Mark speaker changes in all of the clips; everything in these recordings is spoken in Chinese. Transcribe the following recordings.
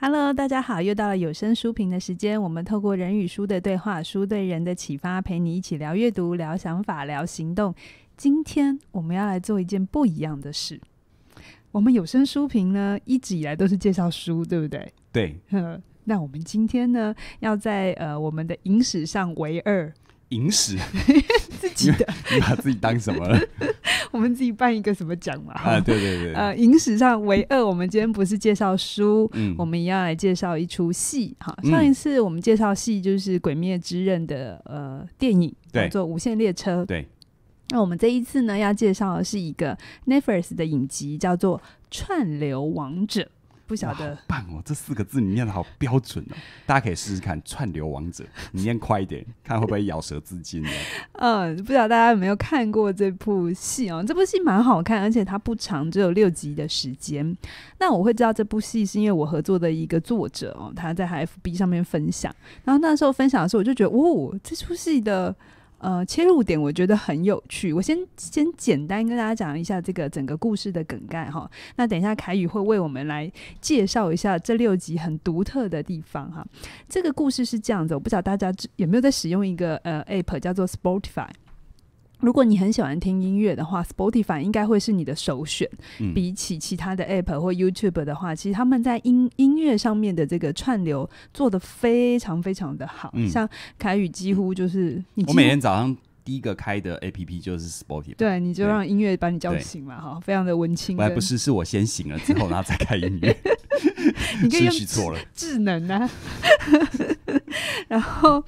Speaker 1: Hello，大家好，又到了有声书评的时间。我们透过人与书的对话，书对人的启发，陪你一起聊阅读、聊想法、聊行动。今天我们要来做一件不一样的事。我们有声书评呢，一直以来都是介绍书，对不对？对。那我们今天呢，要在呃我们的影史上为二。
Speaker 2: 影史 自己的，你把自己当什么了？
Speaker 1: 我们自己办一个什么奖嘛？啊，对对对。呃，影史上唯二，我们今天不是介绍书，嗯，我们也要来介绍一出戏哈。上一次我们介绍戏就是《鬼灭之刃》的呃电影，叫做《无限列车》。对，那我们这一次呢要介绍的是一个 n e f e r s 的影集，叫做《串流王者》。不晓得，
Speaker 2: 棒哦！这四个字你念的好标准哦，大家可以试试看。串流王者，你念快一点，看会不会咬舌尽呢？
Speaker 1: 嗯，不知道大家有没有看过这部戏哦？这部戏蛮好看，而且它不长，只有六集的时间。那我会知道这部戏是因为我合作的一个作者哦，他在 F B 上面分享，然后那时候分享的时候我就觉得，哦，这出戏的。呃，切入点我觉得很有趣。我先先简单跟大家讲一下这个整个故事的梗概哈。那等一下凯宇会为我们来介绍一下这六集很独特的地方哈。这个故事是这样子，我不知道大家有没有在使用一个呃 app 叫做 Spotify。如果你很喜欢听音乐的话，Spotify 应该会是你的首选。嗯，比起其他的 App 或 YouTube 的话，其实他们在音音乐上面的这个串流做的非常非常的好，像凯宇几乎就是。我每天
Speaker 2: 早上第一个开的 APP 就是 Spotify，对，你就
Speaker 1: 让音乐把你叫醒了哈，非常的文青。不是，
Speaker 2: 是我先醒了之后，然后再开音乐。你顺序错了，
Speaker 1: 智能呢？然后，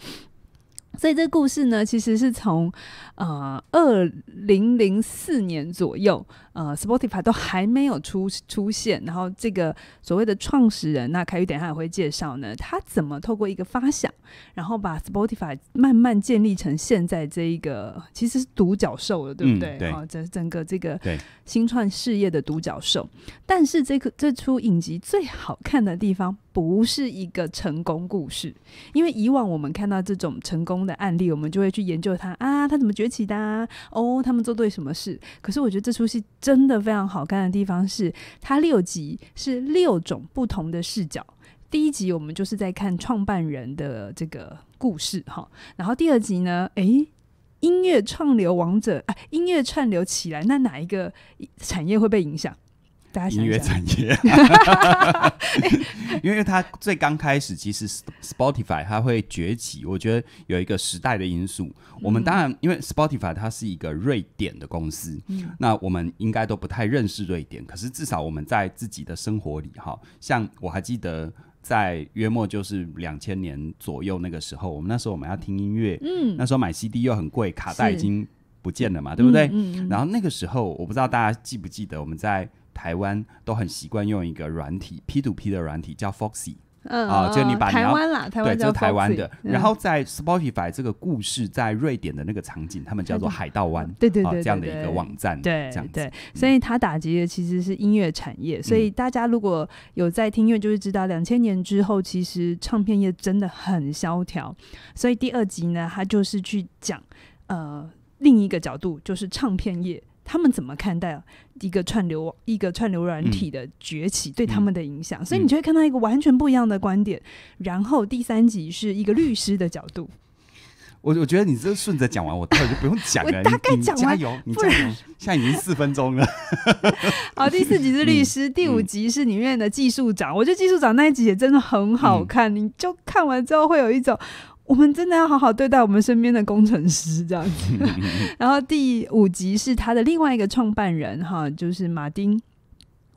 Speaker 1: 所以这个故事呢，其实是从。啊，二零零四年左右，呃，Spotify 都还没有出出现，然后这个所谓的创始人，那凯宇等一下也会介绍呢，他怎么透过一个发想，然后把 Spotify 慢慢建立成现在这一个其实是独角兽了，对不对？啊，整整个这个新创事业的独角兽。但是这个这出影集最好看的地方，不是一个成功故事，因为以往我们看到这种成功的案例，我们就会去研究他啊，他怎么觉得。起的哦，他们做对什么事？可是我觉得这出戏真的非常好看的地方是，它六集是六种不同的视角。第一集我们就是在看创办人的这个故事哈，然后第二集呢，诶，音乐串流王者啊，音乐串流起来，那哪一个产业会被影响？音乐产业，
Speaker 2: 因为它最刚开始，其实 Spotify 它会崛起，我觉得有一个时代的因素。我们当然，因为 Spotify 它是一个瑞典的公司，那我们应该都不太认识瑞典。可是至少我们在自己的生活里，哈，像我还记得在约莫就是两千年左右那个时候，我们那时候我们要听音乐，嗯，那时候买 CD 又很贵，卡带已经不见了嘛，对不对？然后那个时候，我不知道大家记不记得我们在。台湾都很习惯用一个软体，P to P 的软体叫 Foxy，啊，就你把台湾啦，对，就台湾的。然后在 Spotify 这个故事，在瑞典的那个场景，他们叫做海盗湾，对对对，这样的一个网站，对，这样对。
Speaker 1: 所以它打击的其实是音乐产业。所以大家如果有在听，因乐，就会知道两千年之后，其实唱片业真的很萧条。所以第二集呢，它就是去讲呃另一个角度，就是唱片业。他们怎么看待一个串流一个串流软体的崛起对他们的影响？所以你就会看到一个完全不一样的观点。然后第三集是一个律师的角度。
Speaker 2: 我我觉得你这顺着讲完，我待会就不用讲了。你 大概讲完，加油，你加油，现在已经四分钟了。
Speaker 1: 好，第四集是律师，第五集是里面的技术长。我觉得技术长那一集也真的很好看，你就看完之后会有一种。我们真的要好好对待我们身边的工程师这样子。然后第五集是他的另外一个创办人哈，就是马丁。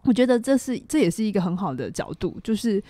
Speaker 1: 我觉得这是这也是一个很好的角度，就是。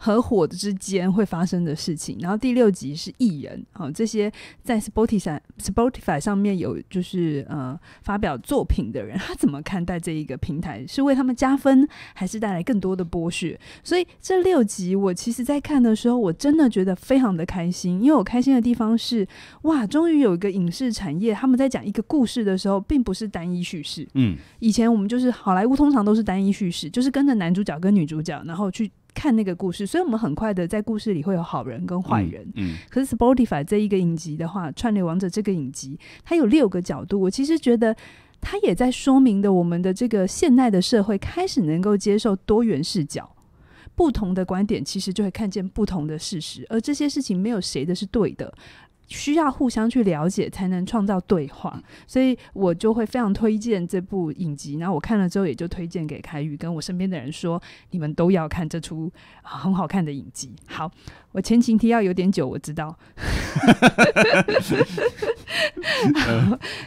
Speaker 1: 合伙的之间会发生的事情，然后第六集是艺人，好这些在 Spotify Spotify 上面有就是呃发表作品的人，他怎么看待这一个平台是为他们加分还是带来更多的剥削？所以这六集我其实在看的时候，我真的觉得非常的开心，因为我开心的地方是哇，终于有一个影视产业他们在讲一个故事的时候，并不是单一叙事。嗯，以前我们就是好莱坞通常都是单一叙事，就是跟着男主角跟女主角，然后去。看那个故事，所以我们很快的在故事里会有好人跟坏人。嗯，可是 Spotify 这一个影集的话，《串联王者》这个影集，它有六个角度。我其实觉得，它也在说明的我们的这个现代的社会开始能够接受多元视角，不同的观点其实就会看见不同的事实，而这些事情没有谁的是对的。需要互相去了解，才能创造对话。所以我就会非常推荐这部影集。那我看了之后，也就推荐给凯宇跟我身边的人说，你们都要看这出很好看的影集。好，我前情提要有点久，我知道。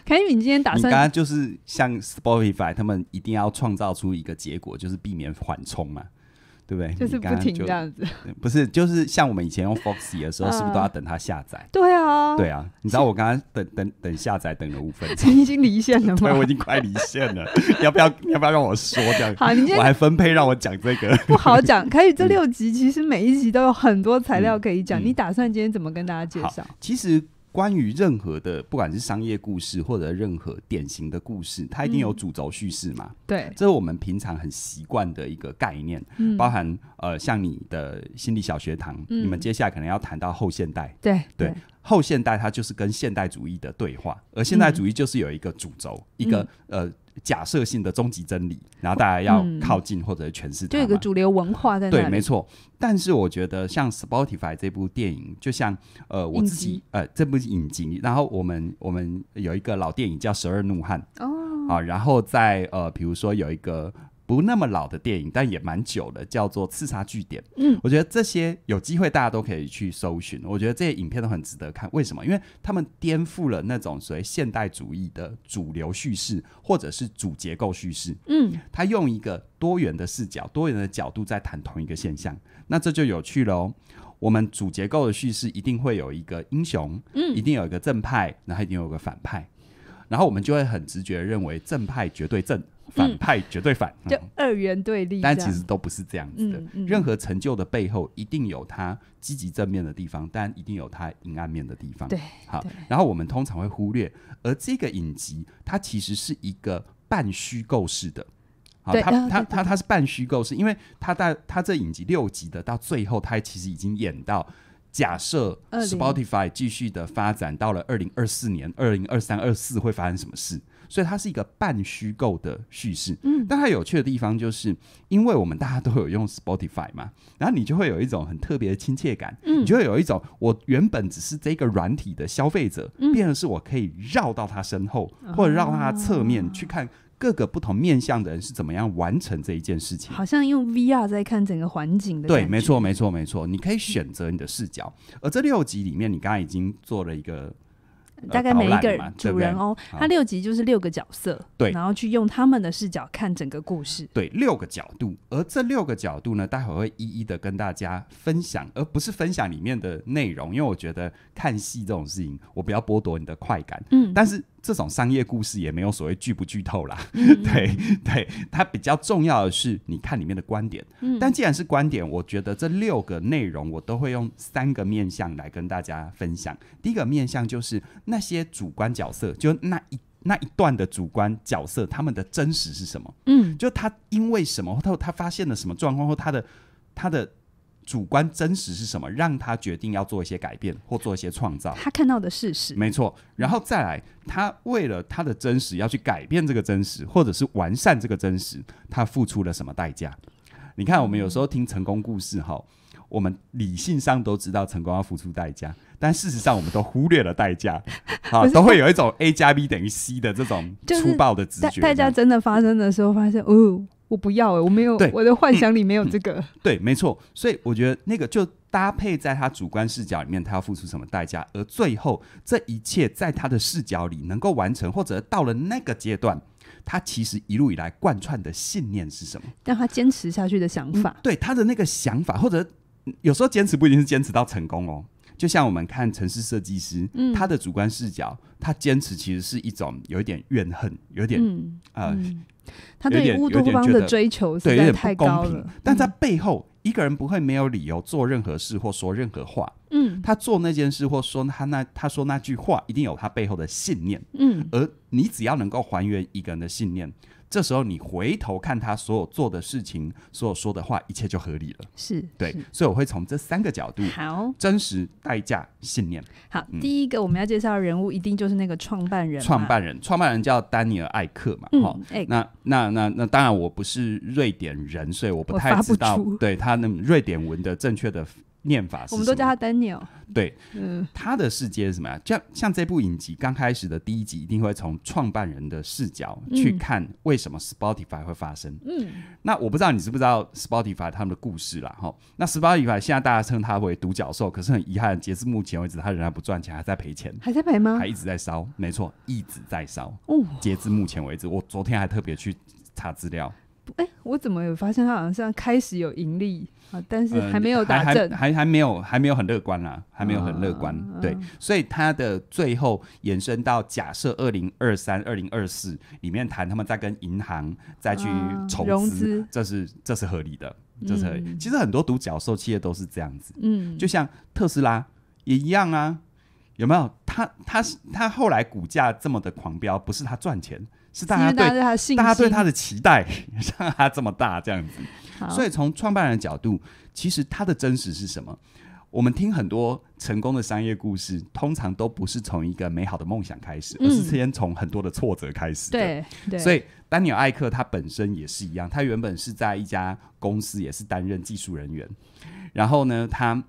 Speaker 1: 凯宇，你今天打算？你刚刚
Speaker 2: 就是像 Spotify，他们一定要创造出一个结果，就是避免缓冲嘛。对不对？就是不停这样子，不是，就是像我们以前用 f o x y 的时候，是不是都要等它下载？对啊，对啊，你知道我刚刚等等等下载等了五分钟，
Speaker 1: 你已经离线了，对，我已
Speaker 2: 经快离线了，要不要要不要让我说这样？好，你我还分配让我讲这个不
Speaker 1: 好讲。可以，这六集其实每一集都有很多材料可以讲，你打算今天怎么跟大家介绍？
Speaker 2: 其实。关于任何的，不管是商业故事或者任何典型的故事，它一定有主轴叙事嘛？对，这是我们平常很习惯的一个概念，包含呃，像你的心理小学堂，你们接下来可能要谈到后现代，对对。后现代它就是跟现代主义的对话，而现代主义就是有一个主轴，一个呃假设性的终极真理，然后大家要靠近或者诠释它嘛。就
Speaker 1: 一个主流文化在对，没
Speaker 2: 错。但是我觉得像《Spotify》这部电影，就像呃我自己呃这部影集，然后我们我们有一个老电影叫《十二怒汉》哦，啊，然后在呃比如说有一个。不那么老的电影，但也蛮久的，叫做《刺杀据点》。嗯，我觉得这些有机会大家都可以去搜寻。我觉得这些影片都很值得看。为什么？因为他们颠覆了那种所谓现代主义的主流叙事，或者是主结构叙事。嗯，他用一个多元的视角、多元的角度在谈同一个现象，那这就有趣喽。我们主结构的叙事一定会有一个英雄，嗯，一定有一个正派，然后一定有个反派，然后我们就会很直觉认为正派绝对正。反派绝对反，就
Speaker 1: 二元对立，但其实都
Speaker 2: 不是这样子的。任何成就的背后，一定有它积极正面的地方，但一定有它阴暗面的地方。对，好。然后我们通常会忽略，而这个影集它其实是一个半虚构式的。好，它它它它是半虚构，是因为它在它这影集六集的到最后，它其实已经演到假设 Spotify 继续的发展到了二零二四年，二零二三二四会发生什么事？所以它是一个半虚构的叙事，嗯，但它有趣的地方就是，因为我们大家都有用 Spotify 嘛，然后你就会有一种很特别的亲切感，嗯，你会有一种我原本只是这个软体的消费者，嗯，变成是我可以绕到他身后，或者绕他侧面去看各个不同面向的人是怎么样完成这一件事情，好
Speaker 1: 像用 VR 在看整个环境的，对，没
Speaker 2: 错，没错，没错，你可以选择你的视角，而这六集里面，你刚刚已经做了一个。大概每一个人、主人哦，他六集
Speaker 1: 就是六个角色，对，然后去用他们的视角看整个故事，
Speaker 2: 对，六个角度。而这六个角度呢，待会儿会一一的跟大家分享，而不是分享里面的内容，因为我觉得看戏这种事情，我不要剥夺你的快感，嗯，但是。这种商业故事也没有所谓剧不剧透啦，对对，它比较重要的是你看里面的观点。但既然是观点，我觉得这六个内容我都会用三个面向来跟大家分享。第一个面向就是那些主观角色，就那一那一段的主观角色，他们的真实是什么？嗯，就他因为什么，他他发现了什么状况，或他的他的。主观真实是什么？让他决定要做一些改变或做一些创造。他看到的事实，没错。然后再来，他为了他的真实要去改变这个真实，或者是完善这个真实，他付出了什么代价？你看，我们有时候听成功故事哈，我们理性上都知道成功要付出代价，但事实上我们都忽略了代价。好，都会有一种 A 加 B 等于 C 的这种粗暴的直觉。代价
Speaker 1: 真的发生的时候，发现哦。我不要哎，我没有我的幻想里没有这个。
Speaker 2: 对，没错，所以我觉得那个就搭配在他主观视角里面，他要付出什么代价，而最后这一切在他的视角里能够完成，或者到了那个阶段，他其实一路以来贯穿的信念是什么？
Speaker 1: 让他坚持下去的想
Speaker 2: 法。对他的那个想法，或者有时候坚持不一定是坚持到成功哦。就像我们看城市设计师，他的主观视角，他坚持其实是一种有一点怨恨，有点呃。他对乌托邦的追求实在太高了。但在背后，一个人不会没有理由做任何事或说任何话。嗯，他做那件事或说他那他说那句话，一定有他背后的信念。嗯，而你只要能够还原一个人的信念。这时候你回头看他所有做的事情，所有说的话，一切就合理了。是对，所以我会从这三个角度：好，真实、代价、信念。好，第
Speaker 1: 一个我们要介绍的人物一定就是那个创办人，创办
Speaker 2: 人，创办人叫丹尼尔·艾克嘛。好，那那那那当然，我不是瑞典人，所以我不太知道对他那瑞典文的正确的。念法，我们都叫他 Daniel。对，嗯，他的世界是什么呀？像像这部影集刚开始的第一集，一定会从创办人的视角去看为什么 Spotify 会发生。嗯，那我不知道你知不知道 Spotify 他们的故事啦。哈？那 Spotify 现在大家称它为独角兽，可是很遗憾，截至目前为止，它仍然不赚钱，还在赔钱，还在赔吗？还一直在烧，没错，一直在烧。哦，截至目前为止，我昨天还特别去查资料。
Speaker 1: 哎，我怎么有发现他好像开始有盈利啊？但是还没有达成，还
Speaker 2: 还没有，还没有很乐观啦，还没有很乐观。对，所以他的最后延伸到假设二零二三、二零二四里面谈，他们在跟银行再去筹资，这是这是合理的，这是。其实很多独角兽企业都是这样子，嗯，就像特斯拉也一样啊，有没有？他他是后来股价这么的狂飙，不是他赚钱。是大家对大家对他的期待像 他这么大这样子，所以从创办人的角度，其实他的真实是什么？我们听很多成功的商业故事，通常都不是从一个美好的梦想开始，而是先从很多的挫折开始。对，所以丹尼尔·艾克他本身也是一样，他原本是在一家公司，也是担任技术人员。然后呢，他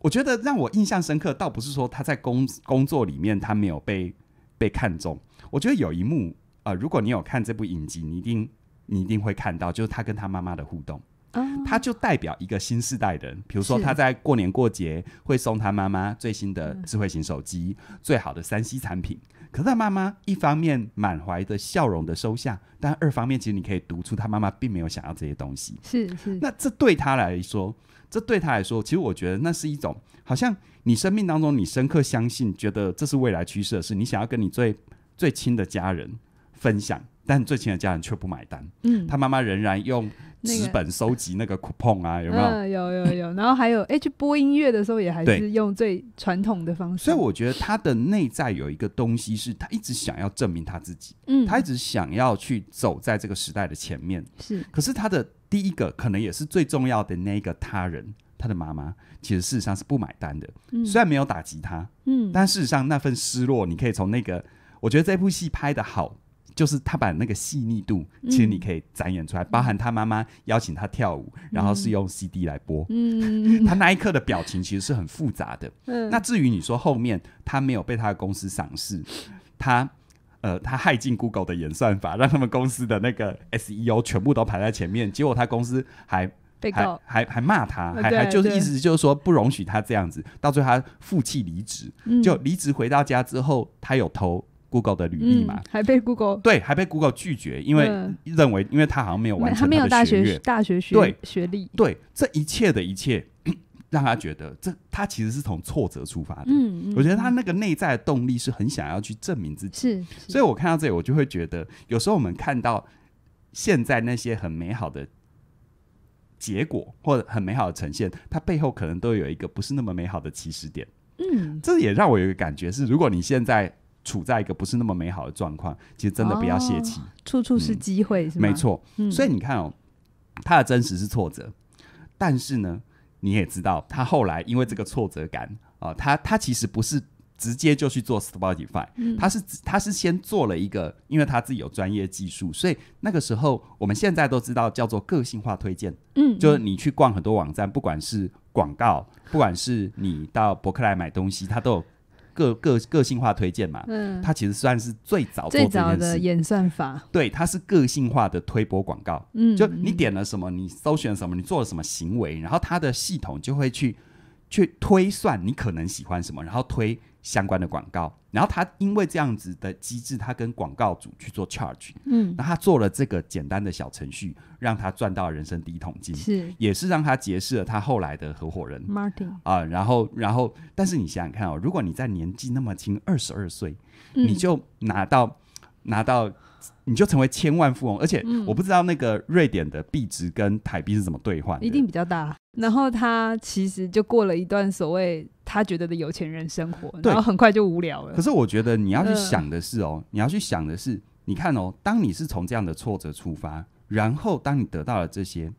Speaker 2: 我觉得让我印象深刻，倒不是说他在工工作里面他没有被被看中，我觉得有一幕。啊，如果你有看这部影集，你一定你一定会看到，就是他跟他妈妈的互动，他就代表一个新时代的人。比如说，他在过年过节会送他妈妈最新的智慧型手机、最好的三 C 产品。可是他妈妈一方面满怀的笑容的收下，但二方面其实你可以读出他妈妈并没有想要这些东西。是是。那这对他来说，这对他来说，其实我觉得那是一种好像你生命当中你深刻相信、觉得这是未来趋势，是你想要跟你最最亲的家人。分享，但最亲的家人却不买单。嗯，他妈妈仍然用纸本收集那个 coupon 啊，有没有？
Speaker 1: 有有有。然后还有 H 播音乐的时候，也还是用最传统的方式。所以我
Speaker 2: 觉得他的内在有一个东西，是他一直想要证明他自己。嗯，他一直想要去走在这个时代的前面。是，可是他的第一个，可能也是最重要的那个他人，他的妈妈，其实事实上是不买单的。嗯，虽然没有打击他，嗯，但事实上那份失落，你可以从那个，我觉得这部戏拍的好。就是他把那个细腻度，其实你可以展演出来，包含他妈妈邀请他跳舞，然后是用 CD 来播，
Speaker 1: 嗯，他
Speaker 2: 那一刻的表情其实是很复杂的，嗯。那至于你说后面他没有被他的公司赏识，他呃，他害进 Google 的演算法，让他们公司的那个 SEO 全部都排在前面，结果他公司还还还还骂他，还还就意思就是说不容许他这样子，到最后他负气离职，就离职回到家之后，他有偷。Google 的履历嘛，
Speaker 1: 还被 Google
Speaker 2: 对，还被 Google 拒绝，因为认为因为他好像没有完成，他没有大学大学学对学历，对这一切的一切，让他觉得这他其实是从挫折出发的。嗯嗯，我觉得他那个内在的动力是很想要去证明自己，是。所以我看到这里，我就会觉得有时候我们看到现在那些很美好的结果或者很美好的呈现，它背后可能都有一个不是那么美好的起始点。嗯，这也让我有一个感觉是，如果你现在。处在一个不是那么美好的状况，其实真的不要泄气，
Speaker 1: 处处是机会，没错。
Speaker 2: 所以你看哦，他的真实是挫折，但是呢，你也知道，他后来因为这个挫折感啊，他他其实不是直接就去做 Spotify，他是他是先做了一个，因为他自己有专业技术，所以那个时候我们现在都知道叫做个性化推荐，嗯，就是你去逛很多网站，不管是广告，不管是你到博客来买东西，他都有。个个个性化推荐嘛，它其实算是最早最早的
Speaker 1: 演算法。
Speaker 2: 对，它是个性化的推播广告。嗯，就你点了什么，你搜选什么，你做了什么行为，然后它的系统就会去去推算你可能喜欢什么，然后推。相关的广告，然后他因为这样子的机制，他跟广告主去做 charge，嗯，那他做了这个简单的小程序，让他赚到人生第一桶金，是，也是让他结识了他后来的合伙人 Martin 啊，然后，然后，但是你想想看哦，如果你在年纪那么轻，二十二岁，你就拿到拿到，你就成为千万富翁，而且我不知道那个瑞典的币值跟台币是怎么兑换，一
Speaker 1: 定比较大。然后他其实就过了一段所谓。他觉得的有钱人生活，然后很快就无聊了。可是我
Speaker 2: 觉得你要去想的是哦，你要去想的是，你看哦，当你是从这样的挫折出发，然后当你得到了这些，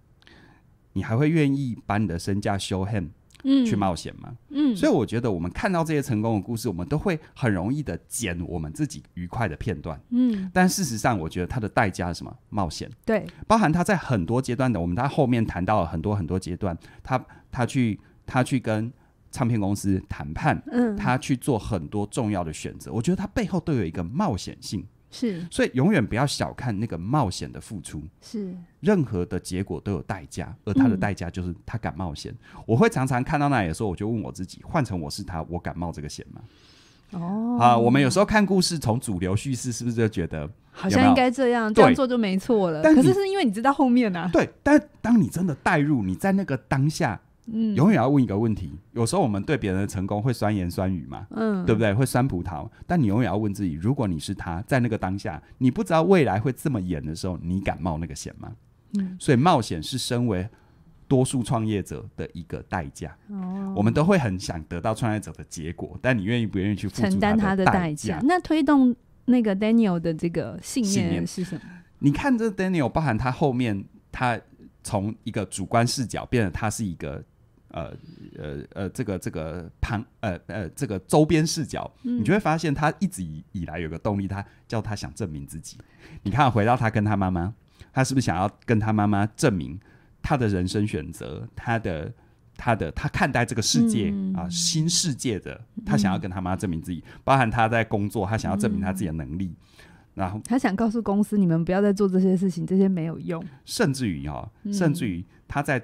Speaker 2: 你还会愿意把你的身价修恨嗯去冒险吗？嗯，所以我觉得我们看到这些成功的故事，我们都会很容易的剪我们自己愉快的片段。嗯，但事实上，我觉得他的代价什么冒险？对，包含他在很多阶段的，我们他后面谈到了很多很多阶段，他他去他去跟。唱片公司谈判，嗯，他去做很多重要的选择，我觉得他背后都有一个冒险性，是，所以永远不要小看那个冒险的付出，是，任何的结果都有代价，而他的代价就是他敢冒险。我会常常看到那里的时候，我就问我自己，换成我是他，我敢冒这个险吗？
Speaker 1: 哦，啊，我们有
Speaker 2: 时候看故事从主流叙事，是不是就觉得好像应该这样，这样做
Speaker 1: 就没错了？但可是是因为你知道后面啊，
Speaker 2: 对，但当你真的带入，你在那个当下。永远要问一个问题。有时候我们对别人的成功会酸言酸语嘛，嗯，对不对？会酸葡萄。但你永远要问自己：如果你是他，在那个当下，你不知道未来会这么演的时候，你敢冒那个险吗？嗯。所以冒险是身为多数创业者的一个代价。哦。我们都会很想得到创业者的结果，但你愿意不愿意去承担他的代价？
Speaker 1: 那推动那个 Daniel 的这个信念是什么？
Speaker 2: 你看这 Daniel，包含他后面，他从一个主观视角变得他是一个。呃呃呃，这个这个旁呃呃这个周边视角，你就会发现他一直以以来有个动力，他叫他想证明自己。你看，回到他跟他妈妈，他是不是想要跟他妈妈证明他的人生选择，他的他的他看待这个世界啊，新世界的他想要跟他妈证明自己，包含他在工作，他想要证明他自己的能力。然后他
Speaker 1: 想告诉公司，你们不要再做这些事情，这些没有用。
Speaker 2: 甚至于哈，甚至于他在。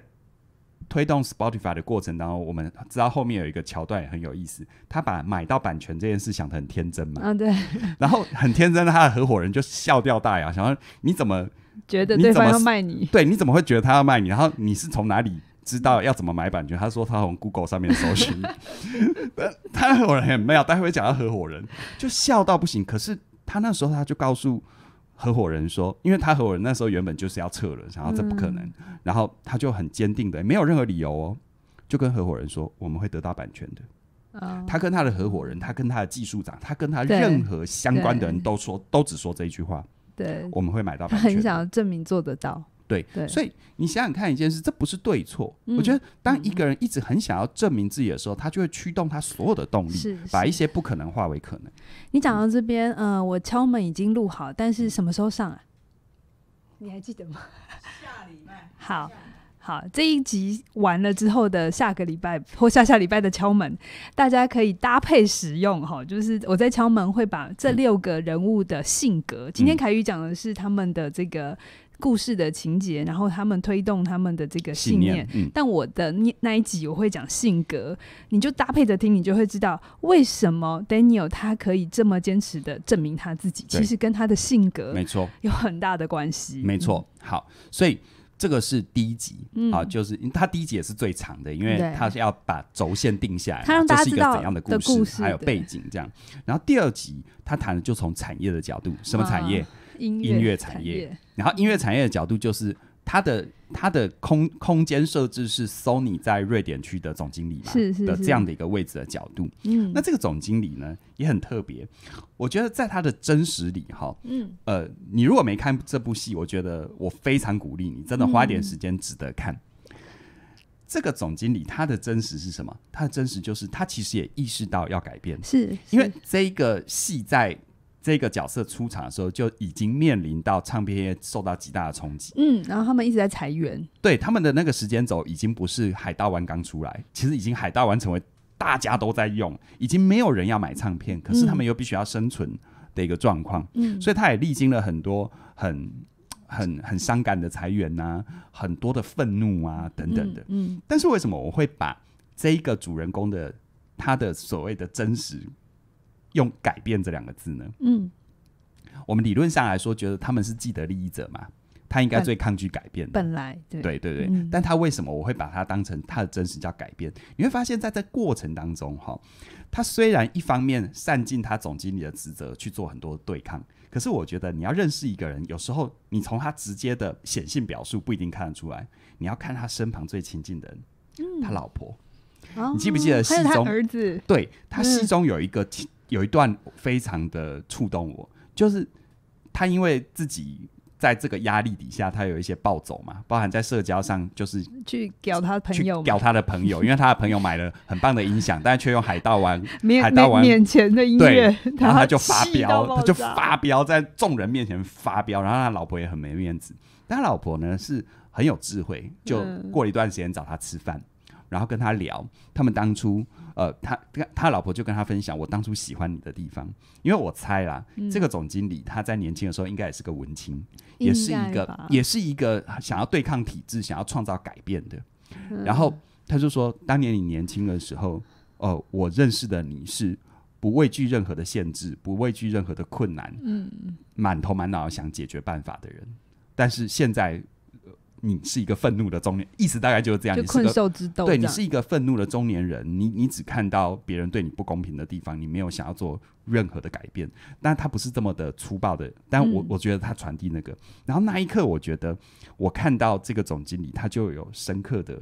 Speaker 2: 推动 Spotify 的过程，当中，我们知道后面有一个桥段也很有意思，他把买到版权这件事想的很天真嘛，嗯对，然后很天真，他的合伙人就笑掉大牙，想说你怎么觉得对方要卖你？对，你怎么会觉得他要卖你？然后你是从哪里知道要怎么买版权？他说他从 Google 上面搜寻，他合伙人没有，待会讲到合伙人就笑到不行。可是他那时候他就告诉。合伙人说，因为他合伙人那时候原本就是要撤了，然后这不可能，然后他就很坚定的，没有任何理由哦，就跟合伙人说，我们会得到版权的。他跟他的合伙人，他跟他的技术长，他跟他任何相关的人都说，都只说这一句话。对，我们会买到版权，很
Speaker 1: 想要证明
Speaker 2: 做得到。对，所以你想想看一件事，这不是对错。我觉得，当一个人一直很想要证明自己的时候，他就会驱动他所有的动力，把一些不可能化为可能。
Speaker 1: 你讲到这边，呃，我敲门已经录好，但是什么时候上啊？你还记得吗？下礼拜。好，好，这一集完了之后的下个礼拜或下下礼拜的敲门，大家可以搭配使用哈。就是我在敲门会把这六个人物的性格，今天凯宇讲的是他们的这个。故事的情节，然后他们推动他们的这个信念。但我的那一集我会讲性格，你就搭配着听，你就会知道为什么 Daniel 他可以这么坚持的证明他自己，其实跟他的性格没错有很大的关系。没错，
Speaker 2: 好，所以这个是第一集嗯、啊，就是他第一集也是最长的，因为他是要把轴线定下，来，他让大家知道的故事还有背景这样。然后第二集他谈的就从产业的角度，什么产业？音乐产业，然后音乐产业的角度就是它的它的空空间设置是 Sony 在瑞典区的总经理嘛，是是这样的一个位置的角度。嗯，那这个总经理呢也很特别，我觉得在他的真实里哈，嗯，呃，你如果没看这部戏，我觉得我非常鼓励你，真的花点时间值得看。这个总经理他的真实是什么？他的真实就是他其实也意识到要改变，是因为这个戏在。这个角色出场的时候，就已经面临到唱片业受到极大的冲击。
Speaker 1: 嗯，然后他们一直在裁员。
Speaker 2: 对，他们的那个时间轴已经不是《海盗湾》刚出来，其实已经《海盗湾》成为大家都在用，已经没有人要买唱片，可是他们又必须要生存的一个状况。嗯，所以他也历经了很多很很很伤感的裁员啊，很多的愤怒啊等等的。嗯，但是为什么我会把这一个主人公的他的所谓的真实？用改变这两个字呢？嗯，我们理论上来说，觉得他们是既得利益者嘛，他应该最抗拒改变。本
Speaker 1: 来，对对对，
Speaker 2: 但他为什么我会把他当成他的真实叫改变？你会发现在这过程当中哈，他虽然一方面善尽他总经理的职责去做很多对抗，可是我觉得你要认识一个人，有时候你从他直接的显性表述不一定看得出来，你要看他身旁最亲近的人，他老婆。你记不记得戏中儿子？对他戏中有一个。有一段非常的触动我，就是他因为自己在这个压力底下，他有一些暴走嘛，包含在社交上，就是去
Speaker 1: 屌他朋友，屌他
Speaker 2: 的朋友，因为他的朋友买了很棒的音响，但却用海盗玩，海盗玩面前
Speaker 1: 的音乐，然后他就发飙，他就发
Speaker 2: 飙，在众人面前发飙，然后他老婆也很没面子。但他老婆呢是很有智慧，就过了一段时间找他吃饭，然后跟他聊，他们当初。呃，他跟他老婆就跟他分享我当初喜欢你的地方，因为我猜啦，这个总经理他在年轻的时候应该也是个文青，也是一个也是一个想要对抗体制、想要创造改变的。然后他就说，当年你年轻的时候，呃，我认识的你是不畏惧任何的限制，不畏惧任何的困难，嗯，满头满脑想解决办法的人。但是现在。你是一个愤怒的中年，意思大概就是这样。困兽之斗，对你是一个愤怒的中年人，你你只看到别人对你不公平的地方，你没有想要做任何的改变。那他不是这么的粗暴的，但我我觉得他传递那个。然后那一刻，我觉得我看到这个总经理，他就有深刻的，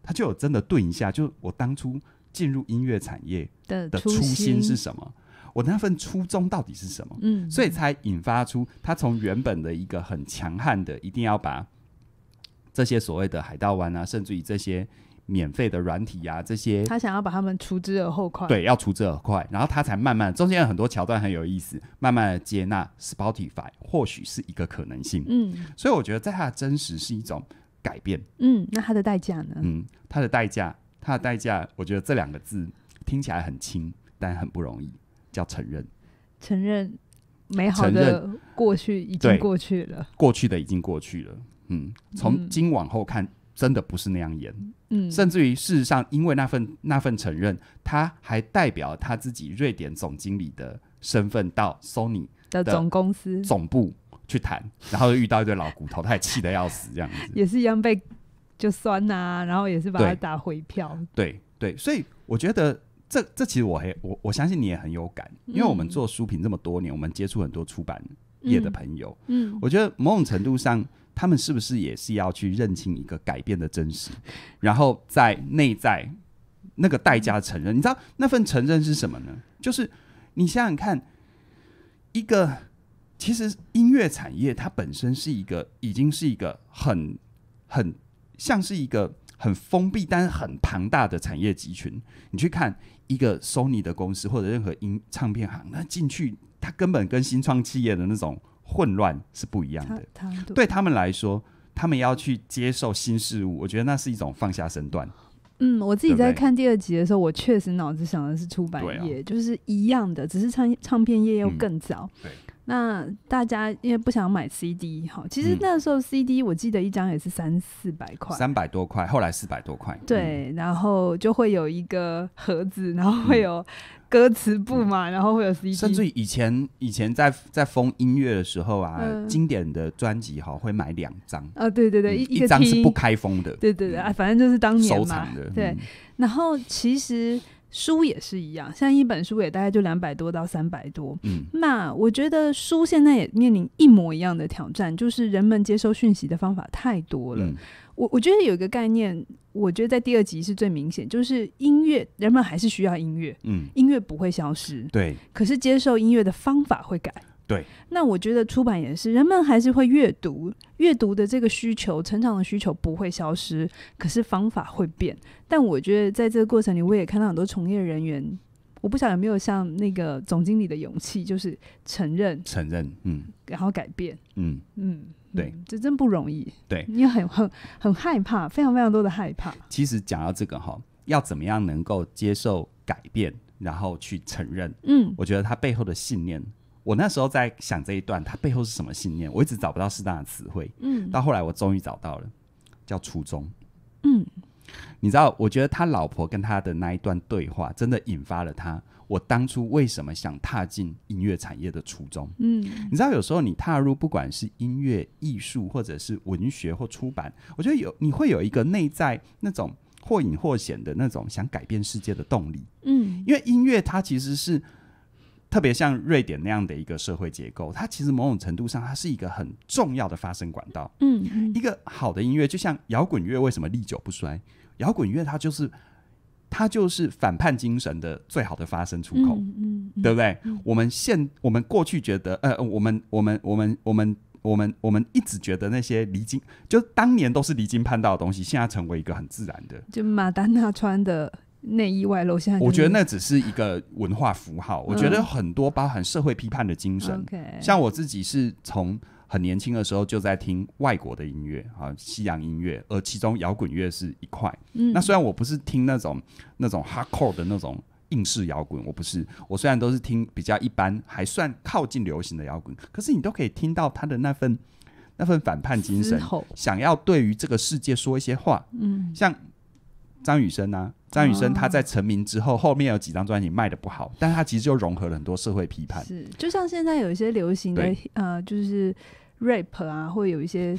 Speaker 2: 他就有真的顿一下，就我当初进入音乐产业的初心是什么？我那份初衷到底是什么？嗯，所以才引发出他从原本的一个很强悍的，一定要把。这些所谓的海盗湾啊，甚至于这些免费的软体呀，这些他
Speaker 1: 想要把他们除之而后快。对，
Speaker 2: 要除之而快，然后他才慢慢中间有很多桥段很有意思，慢慢的接纳 Spotify 或许是一个可能性。嗯，所以我觉得在他的真实是一种改变。
Speaker 1: 嗯，那他的代价呢？
Speaker 2: 嗯，他的代价，他的代价，我觉得这两个字听起来很轻，但很不容易，叫承认。
Speaker 1: 承认美好的过去已经过去了，
Speaker 2: 过去的已经过去了。嗯，从今往后看，真的不是那样严。嗯，甚至于事实上，因为那份那份承认，他还代表他自己瑞典总经理的身份到 Sony 的总公司总部去谈，然后又遇到一堆老骨头，他也气得要死，这样子
Speaker 1: 也是一样被就酸呐，然后也是把他打回票。
Speaker 2: 对对，所以我觉得这这其实我很我我相信你也很有感，因为我们做书评这么多年，我们接触很多出版业的朋友，嗯，我觉得某种程度上。他们是不是也是要去认清一个改变的真实，然后在内在那个代价承认？你知道那份承认是什么呢？就是你想想看，一个其实音乐产业它本身是一个已经是一个很很像是一个很封闭但很庞大的产业集群。你去看一个 Sony 的公司或者任何音唱片行，那进去它根本跟新创企业的那种。混乱是不一样的，对他们来说，他们要去接受新事物，我觉得那是一种放下身段。
Speaker 1: 嗯，我自己在看第二集的时候，我确实脑子想的是出版业，就是一样的，只是唱唱片业又更早。那大家因为不想买 CD 哈，其实那时候 CD 我记得一张也是三四百块，三
Speaker 2: 百多块，后来四百多块。
Speaker 1: 对，然后就会有一个盒子，然后会有歌词簿嘛，然后会有 CD。甚至以
Speaker 2: 前以前在在封音乐的时候啊，经典的专辑哈会买两张啊，
Speaker 1: 对对对，一张是不开封的，对对对啊，反正就是当年收藏的。对，然后其实。书也是一样，像一本书也大概就两百多到三百多。嗯，那我觉得书现在也面临一模一样的挑战，就是人们接收讯息的方法太多了。我我觉得有一个概念，我觉得在第二集是最明显，就是音乐，人们还是需要音乐。嗯，音乐不会消失。对，可是接受音乐的方法会改。对，那我觉得出版也是，人们还是会阅读，阅读的这个需求、成长的需求不会消失，可是方法会变。但我觉得在这个过程里，我也看到很多从业人员，我不晓得有没有像那个总经理的勇气，就是承认、
Speaker 2: 承认，嗯，
Speaker 1: 然后改变，嗯嗯，对，这真不容易，对，你很很很害怕，非常非常多的害怕。
Speaker 2: 其实讲到这个哈，要怎么样能够接受改变，然后去承认，嗯，我觉得他背后的信念。我那时候在想这一段，它背后是什么信念？我一直找不到适当的词汇。嗯，到后来我终于找到了，叫初衷。嗯，你知道，我觉得他老婆跟他的那一段对话，真的引发了他我当初为什么想踏进音乐产业的初衷。嗯，你知道，有时候你踏入不管是音乐、艺术，或者是文学或出版，我觉得有你会有一个内在那种或隐或显的那种想改变世界的动力。嗯，因为音乐它其实是。特别像瑞典那样的一个社会结构，它其实某种程度上，它是一个很重要的发声管道。嗯，一个好的音乐，就像摇滚乐，为什么历久不衰？摇滚乐它就是，它就是反叛精神的最好的发声出口。嗯，对不对？我们现我们过去觉得，呃，我们我们我们我们我们我们一直觉得那些离经，就当年都是离经叛道的东西，现在成为一个很自然的。
Speaker 1: 就马丹娜穿的。内衣外露，现在我觉得那
Speaker 2: 只是一个文化符号。我觉得很多包含社会批判的精神。像我自己是从很年轻的时候就在听外国的音乐啊，西洋音乐，而其中摇滚乐是一块。嗯，那虽然我不是听那种那种 hardcore 的那种硬式摇滚，我不是，我虽然都是听比较一般，还算靠近流行的摇滚，可是你都可以听到他的那份那份反叛精神，想要对于这个世界说一些话。嗯，像。张雨生啊，张雨生他在成名之后，后面有几张专辑卖的不好，但是他其实就融合了很多社会批判，是
Speaker 1: 就像现在有一些流行的，呃，就是。Rap 啊，会有一些，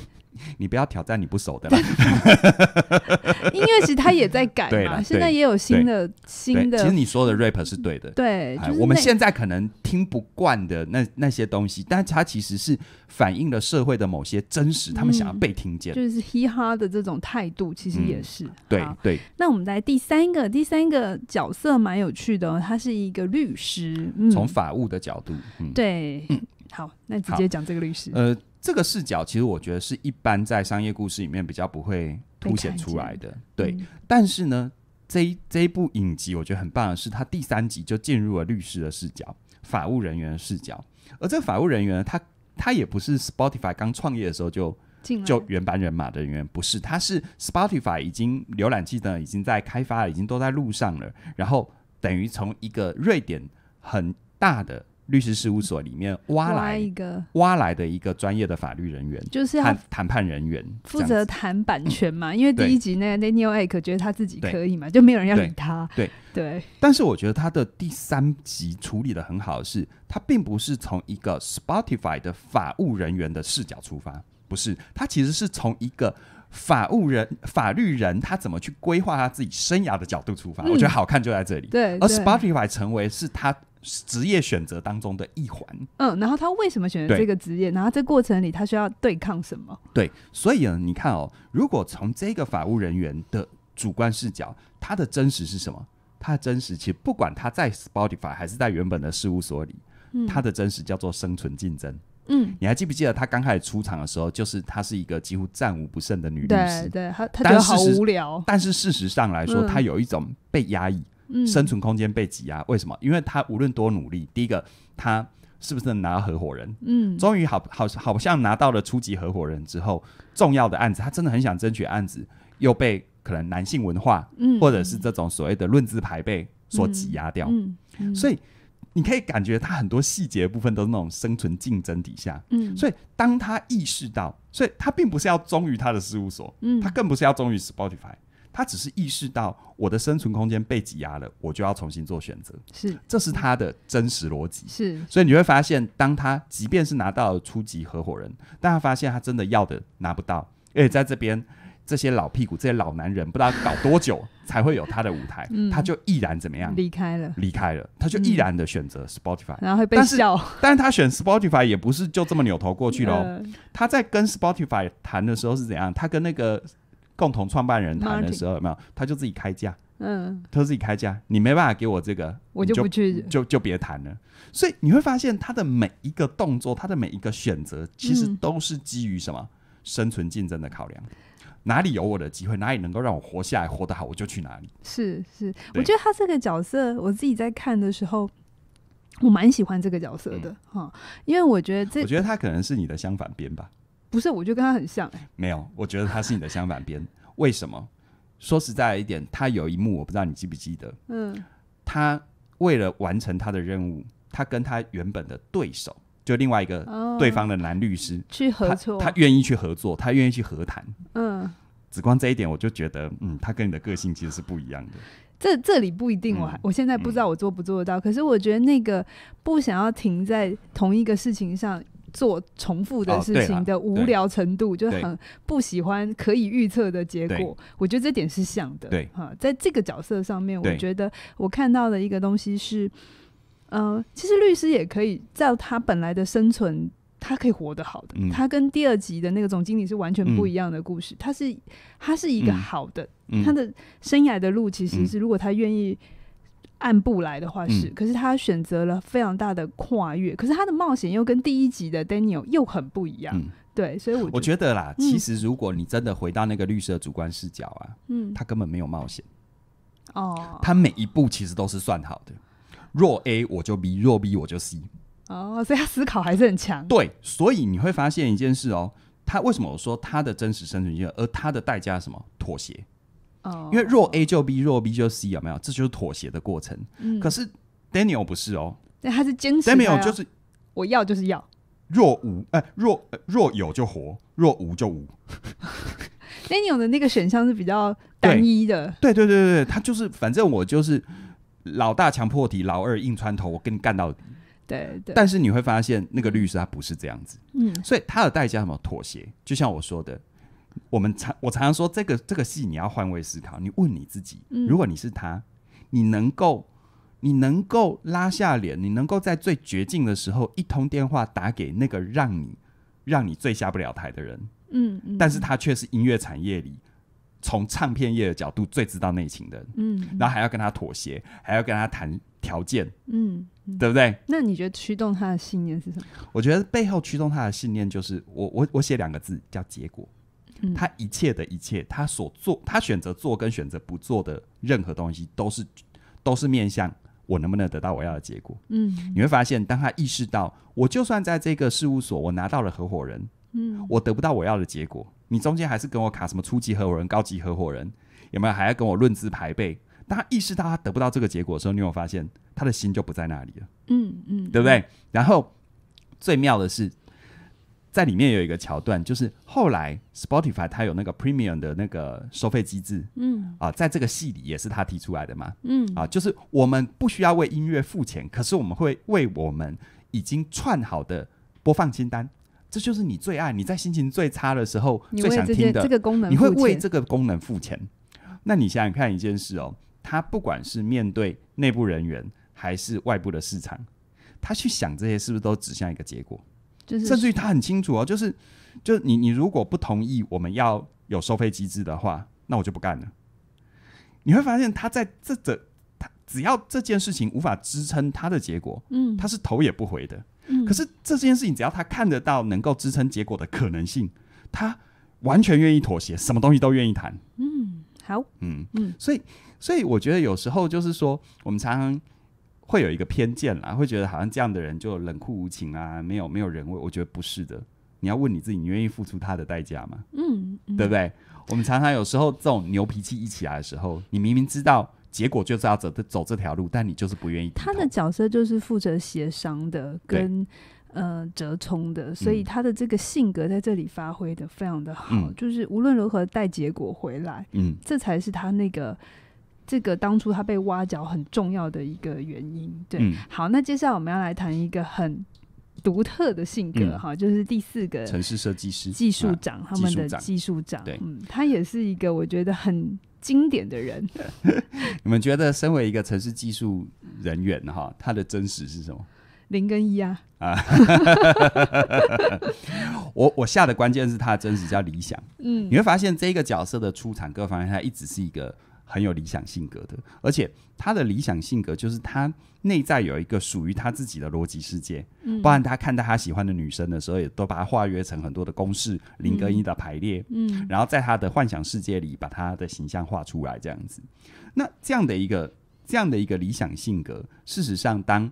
Speaker 2: 你不要挑战你不熟的。音乐其实它也在改嘛，现在也有新的新的。其实你说的 Rap 是对的。对，我们现在可能听不惯的那那些东西，但它其实是反映了社会的某些真实，他们想要被听见。就是
Speaker 1: 嘻哈的这种态度，其实也是。对对。那我们来第三个，第三个角色蛮有趣的哦，他是一个律师，从
Speaker 2: 法务的角度。对，好，那直接讲这个律师。呃。这个视角其实我觉得是一般在商业故事里面比较不会凸显出来的，对。但是呢，这一这一部影集我觉得很棒的是，它第三集就进入了律师的视角、法务人员的视角。而这个法务人员，他他也不是 Spotify 刚创业的时候就就原班人马的人员，不是，他是 Spotify 已经浏览器呢已经在开发，了，已经都在路上了。然后等于从一个瑞典很大的。律师事务所里面挖来一个挖来的一个专业的法律人员，就是要谈判人员负责谈版权嘛。因为第一集
Speaker 1: 那 a n e l i c k 觉得他自己可以嘛，就没有人要理他。对对。
Speaker 2: 但是我觉得他的第三集处理的很好，是他并不是从一个 Spotify 的法务人员的视角出发，不是，他其实是从一个法务人、法律人他怎么去规划他自己生涯的角度出发。我觉得好看就在这里。对。而 Spotify 成为是他。职业选择当中的一环。
Speaker 1: 嗯，然后他为什么选择这个职业？然后这过程里，他需要对抗什么？
Speaker 2: 对，所以呢，你看哦，如果从这个法务人员的主观视角，他的真实是什么？他的真实其实不管他在 Spotify 还是在原本的事务所里，他的真实叫做生存竞争。嗯，你还记不记得他刚开始出场的时候，就是他是一个几乎战无不胜的女律师。对，她他，但是好无聊。但是事实上来说，他有一种被压抑。生存空间被挤压，为什么？因为他无论多努力，第一个他是不是拿到合伙人？嗯，终于好好好像拿到了初级合伙人之后，重要的案子他真的很想争取案子，又被可能男性文化，或者是这种所谓的论资排辈所挤压掉。所以你可以感觉他很多细节部分都是那种生存竞争底下。嗯，所以当他意识到，所以他并不是要忠于他的事务所，嗯，他更不是要忠于 Spotify。他只是意识到我的生存空间被挤压了，我就要重新做选择。是，这是他的真实逻辑。是，所以你会发现，当他即便是拿到了初级合伙人，但他发现他真的要的拿不到，而且在这边这些老屁股、这些老男人不知道搞多久才会有他的舞台，他就毅然怎么样离开了？离开了，他就毅然的选择 Spotify。然后会被笑，但是他选 Spotify 也不是就这么扭头过去咯。他在跟 Spotify 谈的时候是怎样？他跟那个。共同创办人谈的时候有没有？他就自己开价，嗯，他自己开价，你没办法给我这个，我就不去，就就别谈了。所以你会发现他的每一个动作，他的每一个选择，其实都是基于什么生存竞争的考量。哪里有我的机会，哪里能够让我活下来、活得好，我就去哪里。
Speaker 1: 是是，我觉得他这个角色，我自己在看的时候，我蛮喜欢这个角色的哈，因为我觉得这，我觉得
Speaker 2: 他可能是你的相反边吧。
Speaker 1: 不是，我觉得跟他很像
Speaker 2: 没有，我觉得他是你的相反边。为什么？说实在一点，他有一幕我不知道你记不记得。嗯。他为了完成他的任务，他跟他原本的对手，就另外一个对方的男律师去合作，他愿意去合作，他愿意去和谈。嗯。只光这一点，我就觉得，嗯，他跟你的个性其实是不一样的。
Speaker 1: 这这里不一定，我我现在不知道我做不做得到，可是我觉得那个不想要停在同一个事情上。做重复的事情的无聊程度就很不喜欢可以预测的结果，我觉得这点是像的。对哈，在这个角色上面，我觉得我看到的一个东西是，嗯，其实律师也可以照他本来的生存，他可以活得好的。他跟第二集的那个总经理是完全不一样的故事，他是他是一个好的，他的生涯的路其实是如果他愿意。按步来的话是，可是他选择了非常大的跨越，可是他的冒险又跟第一集的 Daniel 又很不一样，对，所以我我
Speaker 2: 觉得啦，其实如果你真的回到那个绿色主观视角啊，嗯，他根本没有冒险，哦，他每一步其实都是算好的，若 A 我就 B，若 B 我就 C，
Speaker 1: 哦，所以他思考还是很强，
Speaker 2: 对，所以你会发现一件事哦，他为什么说他的真实生存验，而他的代价是什么妥协？哦，因为若 A 就 B，若 B 就 C，有没有？这就是妥协的过程。嗯，可是 Daniel 不是哦，
Speaker 1: 那他是坚持。Daniel 就是我要就是要，
Speaker 2: 若无哎若若有就活，若无就无。
Speaker 1: Daniel 的那个选项是比较单一的。
Speaker 2: 对对对对对，他就是反正我就是老大强迫体，老二硬穿头，我跟你干到底。
Speaker 1: 对对。但是
Speaker 2: 你会发现，那个律师他不是这样子。嗯。所以他的代价很没妥协？就像我说的。我们常我常常说，这个这个戏你要换位思考，你问你自己，如果你是他，你能够你能够拉下脸，你能够在最绝境的时候，一通电话打给那个让你让你最下不了台的人，嗯，但是他却是音乐产业里从唱片业的角度最知道内情的人，嗯，然后还要跟他妥协，还要跟他谈条件，嗯，对不对？
Speaker 1: 那你觉得驱动他的信念是什么？
Speaker 2: 我觉得背后驱动他的信念就是我我我写两个字叫结果。他一切的一切，他所做，他选择做跟选择不做的任何东西，都是，都是面向我能不能得到我要的结果。嗯，你会发现，当他意识到我就算在这个事务所，我拿到了合伙人，嗯，我得不到我要的结果，你中间还是跟我卡什么初级合伙人、高级合伙人，有没有还要跟我论资排辈？当他意识到他得不到这个结果的时候，你有发现他的心就不在那里了？嗯嗯，对不对？然后最妙的是。在里面有一个桥段，就是后来 Spotify 它有那个 Premium 的那个收费机制，嗯，啊，在这个戏里也是他提出来的嘛，嗯，啊，就是我们不需要为音乐付钱，可是我们会为我们已经串好的播放清单，这就是你最爱，你在心情最差的时候最想听的这个功能，你会为这个功能付钱。那你想想看一件事哦，他不管是面对内部人员还是外部的市场，他去想这些是不是都指向一个结果？甚至于他很清楚哦，就是，就是你你如果不同意我们要有收费机制的话，那我就不干了。你会发现他在这这，他只要这件事情无法支撑他的结果，嗯，他是头也不回的。可是这件事情只要他看得到能够支撑结果的可能性，他完全愿意妥协，什么东西都愿意谈。嗯，好，嗯嗯，所以所以我觉得有时候就是说，我们常常。会有一个偏见啦，会觉得好像这样的人就冷酷无情啊，没有没有人味。我觉得不是的，你要问你自己，你愿意付出他的代价吗？嗯，对不对？我们常常有时候这种牛脾气一起来的时候，你明明知道结果就是要走走这条路，但你就是不愿意。他
Speaker 1: 的角色就是负责协商的，跟呃折冲的，所以他的这个性格在这里发挥的非常的好，就是无论如何带结果回来，嗯，这才是他那个。这个当初他被挖角很重要的一个原因。对，好，那接下来我们要来谈一个很独特的性格哈，就是第四个城
Speaker 2: 市设计师、技术长他们的技
Speaker 1: 术长。对，他也是一个我觉得很经典的人。
Speaker 2: 你们觉得身为一个城市技术人员哈，他的真实是什么？零跟一啊。啊，我我下的关键是他的真实叫理想。嗯，你会发现这个角色的出场各方面，他一直是一个。很有理想性格的，而且他的理想性格就是他内在有一个属于他自己的逻辑世界，嗯，包含他看待他喜欢的女生的时候，也都把它化约成很多的公式、零跟一的排列，嗯，然后在他的幻想世界里把他的形象画出来这样子。那这样的一个这样的一个理想性格，事实上，当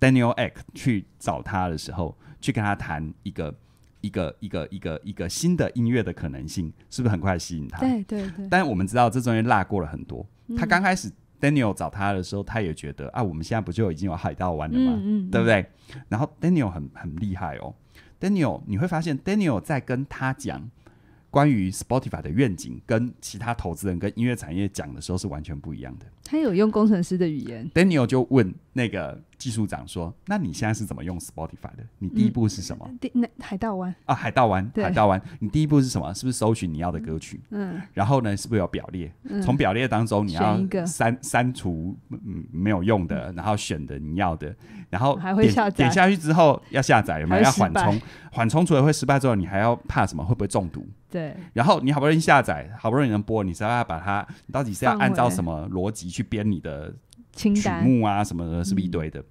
Speaker 2: Daniel Ek 去找他的时候，去跟他谈一个。一个一个一个一个新的音乐的可能性，是不是很快吸引他？对对对。但我们知道这中间落过了很多。他刚开始 Daniel 找他的时候，他也觉得啊，我们现在不就已经有海盗湾了吗？嗯嗯，对不对？然后 Daniel 很很厉害哦。Daniel，你会发现 Daniel 在跟他讲关于 Spotify 的愿景，跟其他投资人跟音乐产业讲的时候是完全不一样的。
Speaker 1: 他有用工程师的语言。
Speaker 2: Daniel 就问那个技术长说：“那你现在是怎么用 Spotify 的？你第一步是什么？”
Speaker 1: 第那海盗湾
Speaker 2: 啊，海盗湾，海盗湾。你第一步是什么？是不是搜寻你要的歌曲？嗯。然后呢，是不是有表列？从表列当中你要删删除嗯没有用的，然后选的你要的，然后点点下去之后要下载有没有？要缓冲，缓冲除了会失败之后，你还要怕什么？会不会中毒？对。然后你好不容易下载，好不容易能播，你是要把它？你到底是要按照什么逻辑？去编你的曲目啊，什么的，是不是一堆的？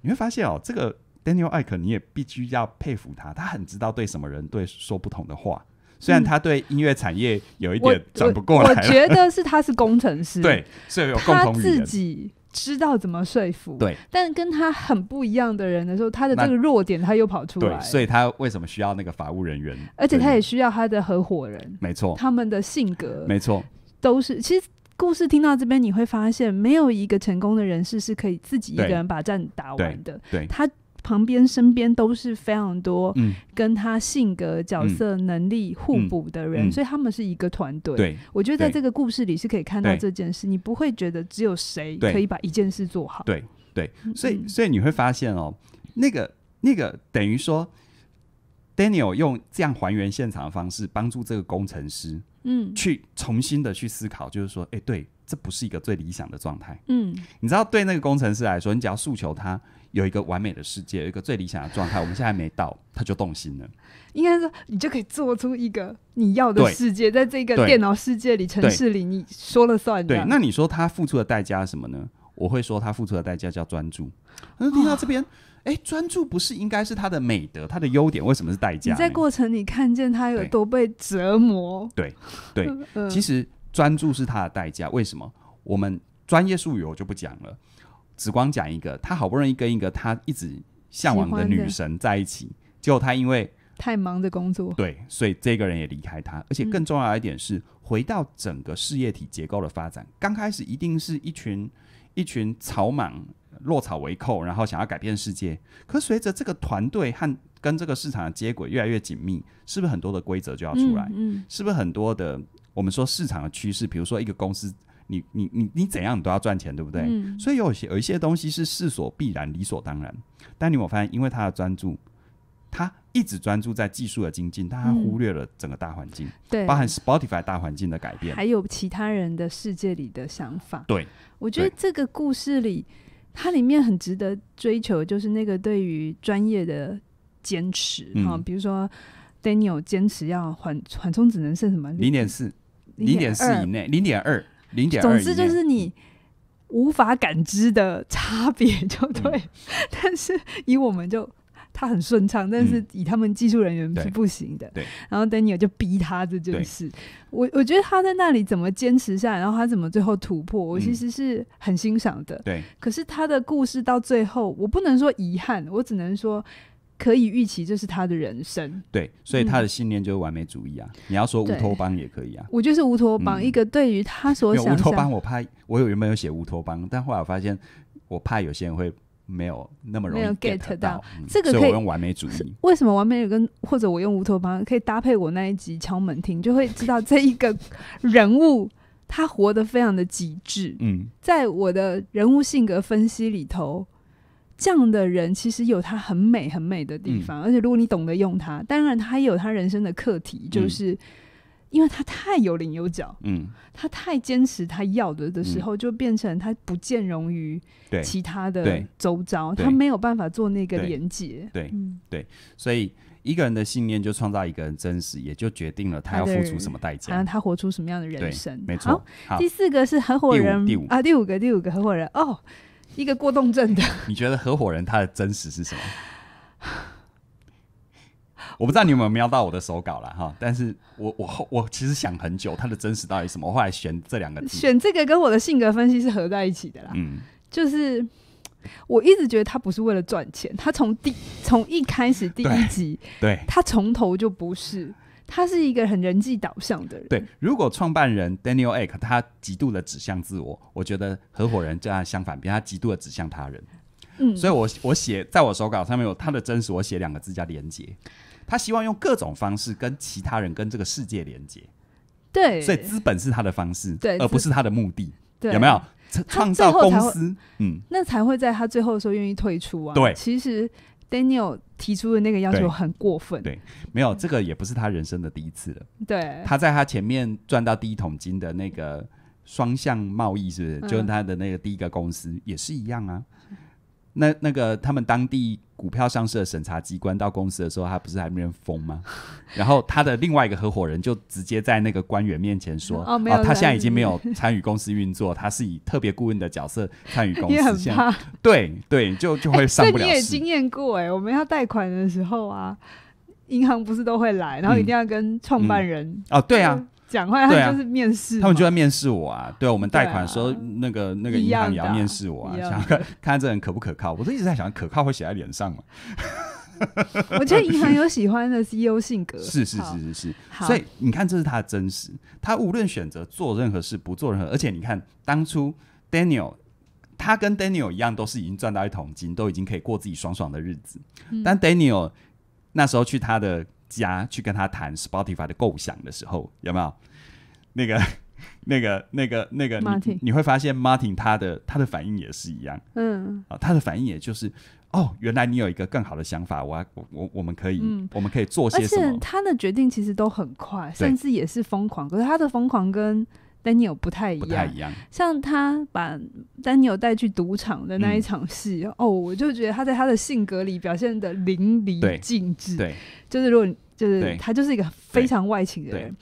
Speaker 2: 你会发现哦，这个 Daniel 艾 k 你也必须要佩服他，他很知道对什么人对说不同的话。虽然他对音乐产业有一点转不过来，我觉得
Speaker 1: 是他是工程师，对，所以他自己知道怎么说服。对，但跟他很不一样的人的时候，他的这个弱点他又跑出来。所
Speaker 2: 以，他为什么需要那个法务人员？而且
Speaker 1: 他也需要他的合伙人。没错，他们的性格，没错，都是其实。故事听到这边，你会发现没有一个成功的人士是可以自己一个人把战打完的。对，他旁边、身边都是非常多跟他性格、角色、能力互补的人，所以他们是一个团队。对，我觉得在这个故事里是可以看到这件事，你不会觉得只有谁可以把一件事做好。
Speaker 2: 对，对，所以，所以你会发现哦，那个，那个等于说，Daniel 用这样还原现场的方式帮助这个工程师。嗯，去重新的去思考，就是说，哎，对，这不是一个最理想的状态。嗯，你知道，对那个工程师来说，你只要诉求他有一个完美的世界，有一个最理想的状态，我们现在没到，他就动心了。
Speaker 1: 应该是你就可以做出一个你要的世界，在这个电脑世界里、城市里，你说了算对，那
Speaker 2: 你说他付出的代价是什么呢？我会说他付出的代价叫专注。那 听到这边。哎，专注不是应该是他的美德，他的优点？为什么是代价？在
Speaker 1: 过程你看见他有多被折磨？对
Speaker 2: 对，其实专注是他的代价。为什么？我们专业术语我就不讲了，只光讲一个，他好不容易跟一个他一直向往的女神在一起，结果他因为
Speaker 1: 太忙着工作，对，
Speaker 2: 所以这个人也离开他。而且更重要的一点是，回到整个事业体结构的发展，刚开始一定是一群。一群草莽落草为寇，然后想要改变世界。可随着这个团队和跟这个市场的接轨越来越紧密，是不是很多的规则就要出来？嗯，是不是很多的我们说市场的趋势，比如说一个公司，你你你你怎样你都要赚钱，对不对？嗯，所以有些有一些东西是势所必然、理所当然。但你有有发现，因为他的专注。他一直专注在技术的精进，但他忽略了整个大环境，对，包含 Spotify 大环境的改变，还
Speaker 1: 有其他人的世界里的想法。对，我觉得这个故事里，它里面很值得追求，就是那个对于专业的坚持啊，比如说 Daniel 坚持要缓缓冲只能剩什么零点四、零点四以内、
Speaker 2: 零点二、零点，总之就
Speaker 1: 是你无法感知的差别，就对。但是以我们就。他很顺畅，但是以他们技术人员是不行的。对。然后 Daniel 就逼他，这件事。我。我觉得他在那里怎么坚持下，来，然后他怎么最后突破，我其实是很欣赏的。对。可是他的故事到最后，我不能说遗憾，我只能说可以预期，这是他的人生。
Speaker 2: 对。所以他的信念就是完美主义啊！你要说乌托邦也可以啊。我就是乌托邦，一
Speaker 1: 个对于他所想。乌托邦，
Speaker 2: 我怕我有原本有写乌托邦，但后来我发现我怕有些人会。没有那么容易 get 到，这个可以我用完美主义。
Speaker 1: 为什么完美有跟或者我用无头邦可以搭配我那一集敲门听，就会知道这一个人物他活得非常的极致。嗯，在我的人物性格分析里头，这样的人其实有他很美很美的地方，而且如果你懂得用他，当然他也有他人生的课题，就是。因为他太有棱有角，嗯，他太坚持他要的的时候，就变成他不见容于
Speaker 2: 其他的
Speaker 1: 周遭，他没有办法做那个连接。对
Speaker 2: 对，所以一个人的信念就创造一个人真实，也就决定了他要付出什么代价，然后
Speaker 1: 他活出什么样的人生。没错。第四个是合伙人，第五啊，第五个第五个合伙人哦，一个过动症的。
Speaker 2: 你觉得合伙人他的真实是什么？我不知道你有没有瞄到我的手稿了哈，但是我我我其实想很久，他的真实到底什么？我后来选这两个选
Speaker 1: 这个跟我的性格分析是合在一起的啦。嗯，就是我一直觉得他不是为了赚钱，他从第从一开始第一集，对，他从头就不是，他是一个很人际导向的人。
Speaker 2: 对，如果创办人 Daniel a k 他极度的指向自我，我觉得合伙人就要相反，比他极度的指向他人。嗯，所以我我写在我手稿上面有他的真实，我写两个字叫连接。他希望用各种方式跟其他人、跟这个世界连接，
Speaker 1: 对，所以资本是他
Speaker 2: 的方式，对，而不是他的目的，对，有没有创造公司？嗯，
Speaker 1: 那才会在他最后的时候愿意退出啊。对，其实 Daniel 提出的那个要求很过分，对，
Speaker 2: 没有这个也不是他人生的第一次了，对，他在他前面赚到第一桶金的那个双向贸易是不是？就是他的那个第一个公司也是一样啊，那那个他们当地。股票上市的审查机关到公司的时候，他不是还没人封吗？然后他的另外一个合伙人就直接在那个官员面前说：“哦，没有，他现在已经没有 参与公司运作，他是以特别顾问的角色参与公司。”很怕，对对，就就会上不了。你也经
Speaker 1: 验过哎，我们要贷款的时候啊，银行不是都会来，然后一定要跟创办人
Speaker 2: 哦，对啊。讲话他就是面试，他们就在面试我啊。对我们贷款的时候，那个那个银行也要面试我啊，想看看这人可不可靠。我就一直在想，可靠会写在脸上嘛？我觉得银行有
Speaker 1: 喜欢的 CEO 性格，是是是是是。所以
Speaker 2: 你看，这是他的真实。他无论选择做任何事，不做任何。而且你看，当初 Daniel 他跟 Daniel 一样，都是已经赚到一桶金，都已经可以过自己爽爽的日子。但 Daniel 那时候去他的。家去跟他谈 Spotify 的构想的时候，有没有那个、那个、那个、那个？你会发现 Martin 他的他的反应也是一样，嗯啊，他的反应也就是哦，原来你有一个更好的想法，我我我们可以我们可以做些什么？
Speaker 1: 他的决定其实都很快，甚至也是疯狂，可是他的疯狂跟。丹尼尔不太一样，一像他把丹尼尔带去赌场的那一场戏，哦，我就觉得他在他的性格里表现的淋漓尽致。对，就是如果就是他就是一个非常外倾的人。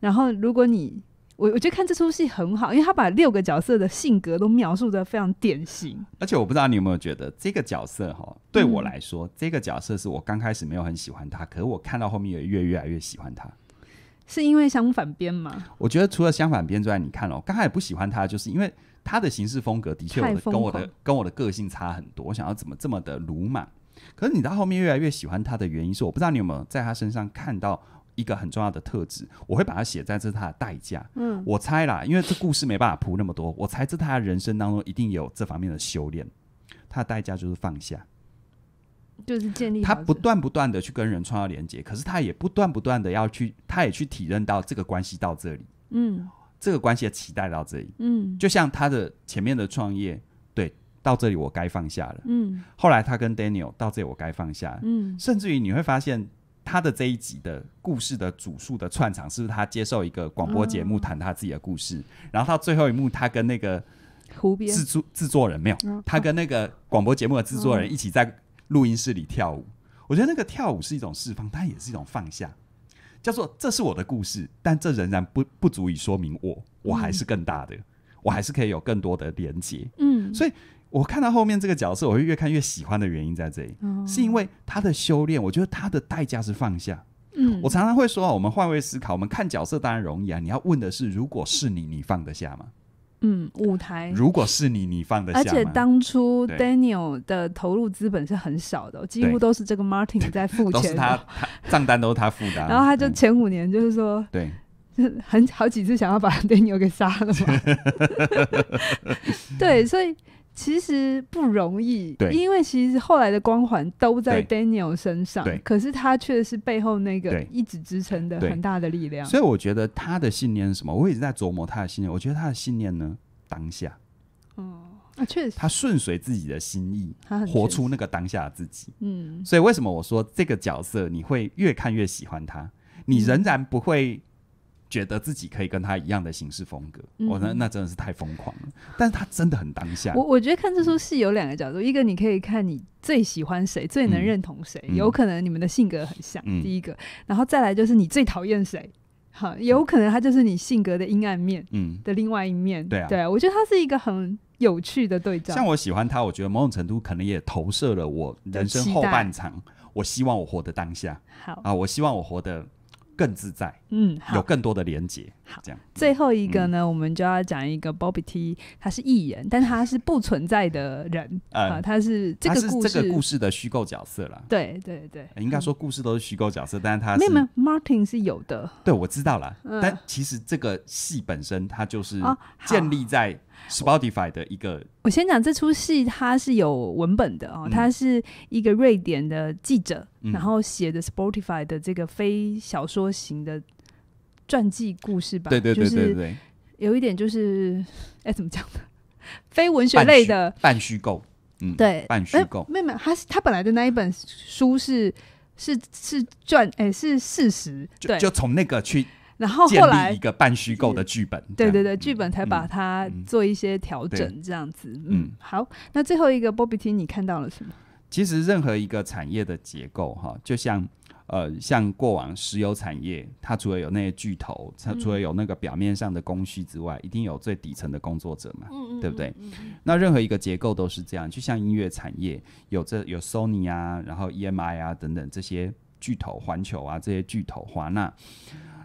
Speaker 1: 然后如果你我我觉得看这出戏很好，因为他把六个角色的性格都描述的非常典型。
Speaker 2: 而且我不知道你有没有觉得这个角色哈，对我来说，这个角色是我刚开始没有很喜欢他，可是我看到后面也越越来越喜欢他。
Speaker 1: 是因为相反边吗？
Speaker 2: 我觉得除了相反边之外，你看哦，刚开始不喜欢他，就是因为他的行事风格的确跟我的跟我的个性差很多。我想要怎么这么的鲁莽？可是你到后面越来越喜欢他的原因，是我不知道你有没有在他身上看到一个很重要的特质。我会把它写在这，他的代价。嗯，我猜啦，因为这故事没办法铺那么多，我猜这他人生当中一定有这方面的修炼。他的代价就是放下。就是建立他不断不断的去跟人创造连接，可是他也不断不断的要去，他也去体认到这个关系到这里，嗯，这个关系的期待到这里，嗯，就像他的前面的创业，对，到这里我该放下了，嗯，后来他跟 Daniel 到这里我该放下了，嗯，甚至于你会发现他的这一集的故事的主述的串场，是不是他接受一个广播节目谈他自己的故事，然后到最后一幕，他跟那个湖边制作制作人没有，他跟那个广播节目的制作人一起在。录音室里跳舞，我觉得那个跳舞是一种释放，它也是一种放下。叫做这是我的故事，但这仍然不不足以说明我，我还是更大的，我还是可以有更多的连接。嗯，所以我看到后面这个角色，我会越看越喜欢的原因在这里，是因为他的修炼，我觉得他的代价是放下。嗯，我常常会说，我们换位思考，我们看角色当然容易啊，你要问的是，如果是你，你放得下吗？
Speaker 1: 嗯，舞台。如果
Speaker 2: 是你，你放得下而且当
Speaker 1: 初 Daniel 的投入资本是很少的，几乎都是这个 Martin 在付 钱，他
Speaker 2: 账单都是他付的。然后他就
Speaker 1: 前五年就是说，对，很好几次想要把 Daniel 给杀了嘛。对，所以。其实不容易，对，因为其实后来的光环都在 Daniel 身上，可是他却是背后那个一直支撑的很大的力量。所以我
Speaker 2: 觉得他的信念是什么？我一直在琢磨他的信念。我觉得他的信念呢，当下，哦，啊，确实，他顺随自己的心意，他活出那个当下的自己，嗯。所以为什么我说这个角色你会越看越喜欢他？你仍然不会。觉得自己可以跟他一样的行事风格，我那那真的是太疯狂了。但是他真的很当下。我我
Speaker 1: 觉得看这出戏有两个角度，一个你可以看你最喜欢谁，最能认同谁，有可能你们的性格很像。第一个，然后再来就是你最讨厌谁，好，有可能他就是你性格的阴暗面，嗯的另外一面。对啊，对啊，我觉得他是一个很有趣的对照。像我喜
Speaker 2: 欢他，我觉得某种程度可能也投射了我人生后半场，我希望我活的当下，好啊，我希望我活的。更自在，嗯，有更多的连接，好，这样
Speaker 1: 最后一个呢，我们就要讲一个 Bobby T，他是艺人，但他是不存在的人，啊，他是他是这个故事
Speaker 2: 的虚构角色了，
Speaker 1: 对对对，应该说
Speaker 2: 故事都是虚构角色，但是他没有
Speaker 1: Martin 是有的，
Speaker 2: 对我知道了，但其实这个戏本身它就是建立在。Spotify 的一个，
Speaker 1: 我先讲这出戏，它是有文本的哦，它是一个瑞典的记者，然后写的 Spotify 的这个非小说型的传记故事吧，对对对对对，有一点就是，哎，怎么讲呢？非文学类的，半
Speaker 2: 虚构，嗯，对，半虚构，没
Speaker 1: 有没有，他是他本来的那一本书是是是传，哎，是事实，对，就
Speaker 2: 从那个去。然后后来一个半虚构的剧本，对
Speaker 1: 对对，剧本才把它做一些调整，这样子。嗯，好，那最后一个 Bobby T，你看到了什么？
Speaker 2: 其实任何一个产业的结构哈，就像呃，像过往石油产业，它除了有那些巨头，它除了有那个表面上的供需之外，一定有最底层的工作者嘛，嗯嗯，对不对？那任何一个结构都是这样，就像音乐产业有这有 Sony 啊，然后 EMI 啊等等这些巨头，环球啊这些巨头，华纳。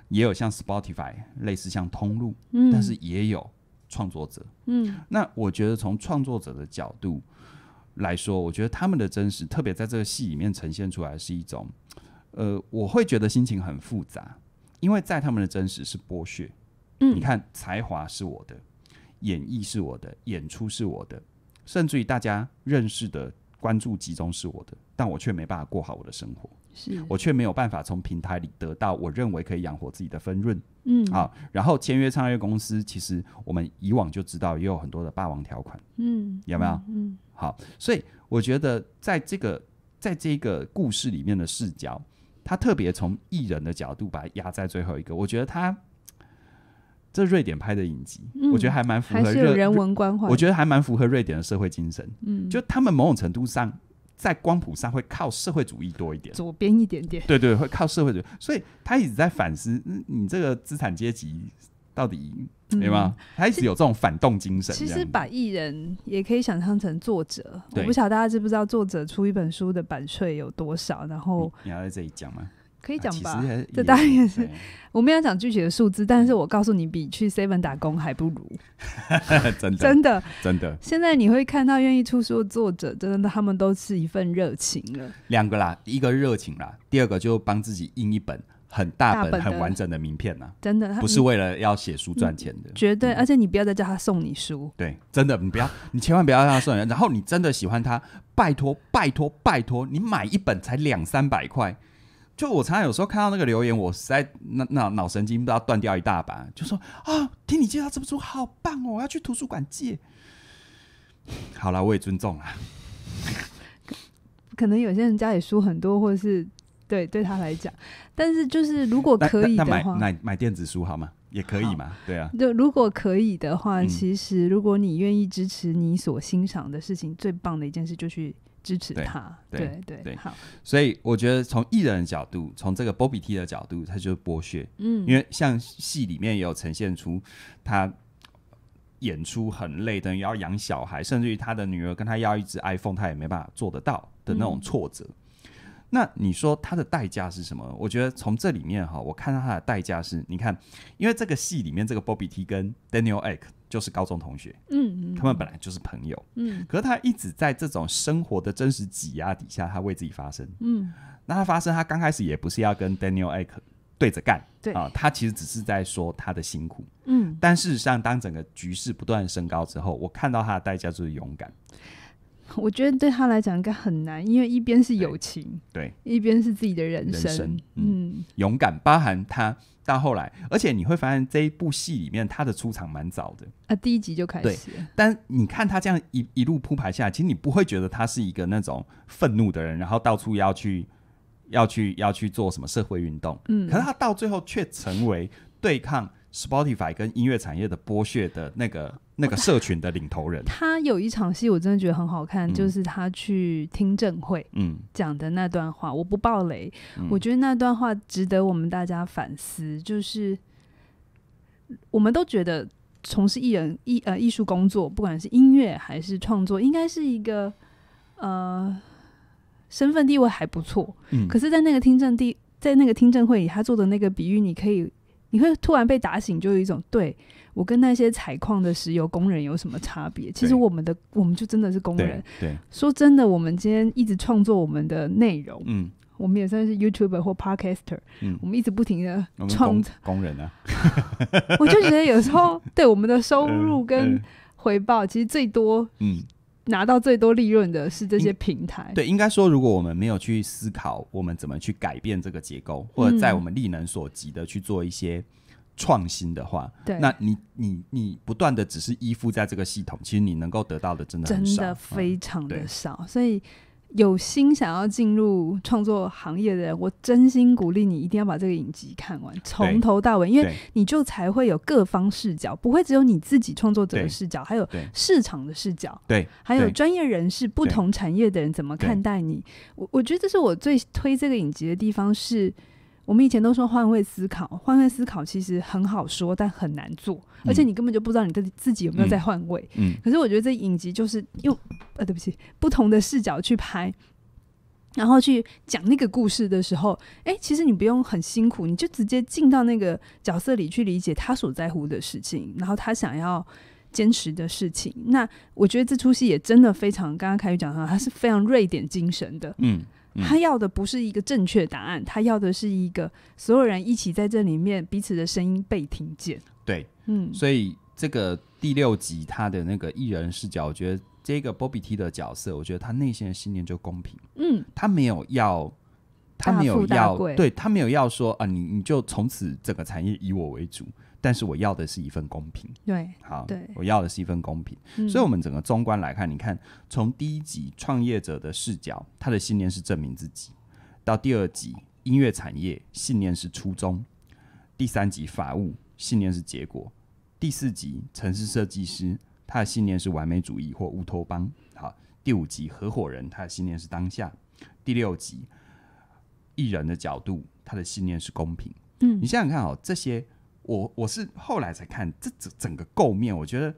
Speaker 2: 也有像 Spotify 类似像通路，但是也有创作者。嗯，那我觉得从创作者的角度来说，我觉得他们的真实，特别在这个戏里面呈现出来是一种，呃，我会觉得心情很复杂，因为在他们的真实是剥削。嗯，你看才华是我的，演绎是我的，演出是我的，甚至于大家认识的关注集中是我的，但我却没办法过好我的生活。我却没有办法从平台里得到我认为可以养活自己的分润，嗯啊，然后签约唱业公司，其实我们以往就知道也有很多的霸王条款，嗯，有没有？嗯，好，所以我觉得在这个在这个故事里面的视角，他特别从艺人的角度把它压在最后一个，我觉得他这瑞典拍的影集，我觉得还蛮符合人文关怀，我觉得还蛮符合瑞典的社会精神，嗯，就他们某种程度上。在光谱上会靠社会主义多一点，左
Speaker 1: 边一点点。对
Speaker 2: 对，会靠社会主义，所以他一直在反思嗯，你这个资产阶级到底对吗？他一直有这种反动精神。其实把
Speaker 1: 艺人也可以想象成作者，我不晓得大家知不知道作者出一本书的版税有多少，然后
Speaker 2: 你要在这里讲吗？可以讲吧，这当然
Speaker 1: 也是。我没有讲具体的数字，但是我告诉你，比去 Seven 打工还不如。
Speaker 2: 真的，真的，真的。现
Speaker 1: 在你会看到愿意出书的作者，真的他们都是一份热情了。
Speaker 2: 两个啦，第一个热情啦，第二个就帮自己印一本很大本、很完整的名片啦。
Speaker 1: 真的，不是为
Speaker 2: 了要写书赚钱的。绝
Speaker 1: 对，而且你不要再叫他送你书。
Speaker 2: 对，真的，你不要，你千万不要让他送人。然后你真的喜欢他，拜托，拜托，拜托，你买一本才两三百块。就我常常有时候看到那个留言，我在那那脑神经都要断掉一大把，就说啊，听你介绍这本书好棒哦，我要去图书馆借。好了，我也尊重了。
Speaker 1: 可能有些人家里书很多，或者是对对他来讲，但是就是如果可以的话，
Speaker 2: 买买电子书好吗？也可以嘛，对啊。
Speaker 1: 就如果可以的话，其实如果你愿意支持你所欣赏的事情，最棒的一件事就去。支持他，对对对，好。
Speaker 2: 所以我觉得从艺人的角度，从这个 Bobby T 的角度，他就是剥削，嗯，因为像戏里面也有呈现出他演出很累，等于要养小孩，甚至于他的女儿跟他要一只 iPhone，他也没办法做得到的那种挫折。那你说他的代价是什么？我觉得从这里面哈，我看到他的代价是你看，因为这个戏里面这个 Bobby T 跟 Daniel X。就是高中同学，嗯嗯，他们本来就是朋友，嗯，可是他一直在这种生活的真实挤压底下，他为自己发声，嗯，那他发声，他刚开始也不是要跟 Daniel Ek 对着干，对啊，他其实只是在说他的辛苦，嗯，但事实上，当整个局势不断升高之后，我看到他的代价就是勇敢。
Speaker 1: 我觉得对他来讲应该很难，因为一边是友情，对，一边是自己的人生。嗯，
Speaker 2: 勇敢，包含他到后来，而且你会发现这一部戏里面他的出场蛮早的
Speaker 1: 啊，第一集就开始。
Speaker 2: 但你看他这样一一路铺排下来，其实你不会觉得他是一个那种愤怒的人，然后到处要去要去要去做什么社会运动。嗯，可是他到最后却成为对抗 Spotify 跟音乐产业的剥削的那个。那个社群的领头人，
Speaker 1: 他有一场戏我真的觉得很好看，就是他去听证会，嗯，讲的那段话，我不爆雷，我觉得那段话值得我们大家反思。就是我们都觉得从事艺人艺呃艺术工作，不管是音乐还是创作，应该是一个呃身份地位还不错，嗯，可是，在那个听证地，在那个听证会里，他做的那个比喻，你可以。你会突然被打醒，就有一种对我跟那些采矿的石油工人有什么差别？其实我们的我们就真的是工人。对，说真的，我们今天一直创作我们的内容，嗯，我们也算是 YouTuber 或 Podcaster，嗯，我们一直不停的创
Speaker 2: 工人啊，我就觉得有时
Speaker 1: 候对我们的收入跟回报其实最多，嗯。拿到最多利润的是这些平台。对，
Speaker 2: 应该说，如果我们没有去思考我们怎么去改变这个结构，或者在我们力能所及的去做一些创新的话，那你你你不断的只是依附在这个系统，其实你能够得到的真的很少，真的
Speaker 1: 非常的少，所以。有心想要进入创作行业的人，我真心鼓励你一定要把这个影集看完，从头到尾，因为你就才会有各方视角，不会只有你自己创作者的视角，还有市场的视角，
Speaker 2: 对，还有专业
Speaker 1: 人士、不同产业的人怎么看待你。我我觉得这是我最推这个影集的地方，是我们以前都说换位思考，换位思考其实很好说，但很难做。而且你根本就不知道你的自己有没有在换位。嗯。可是我觉得这影集就是用呃，对不起，不同的视角去拍，然后去讲那个故事的时候，哎，其实你不用很辛苦，你就直接进到那个角色里去理解他所在乎的事情，然后他想要坚持的事情。那我觉得这出戏也真的非常，刚刚凯宇讲到，他是非常瑞典精神的。嗯。他要的不是一个正确答案，他要的是一个所有人一起在这里面彼此的声音被听见。
Speaker 2: 对。嗯，所以这个第六集他的那个艺人视角，我觉得这个 Bobby T 的角色，我觉得他内心的信念就公平。嗯，他没有要，他没有要，对他没有要说啊，你你就从此整个产业以我为主，但是我要的是一份公平。对，好，对，我要的是一份公平。所以，我们整个中观来看，你看从第一集创业者的视角，他的信念是证明自己；到第二集音乐产业，信念是初衷；第三集法务，信念是结果。第四集城市设计师，他的信念是完美主义或乌托邦。好，第五集合伙人，他的信念是当下。第六集艺人的角度，他的信念是公平。嗯，你想想看哦，这些我我是后来才看这整整个构面，我觉得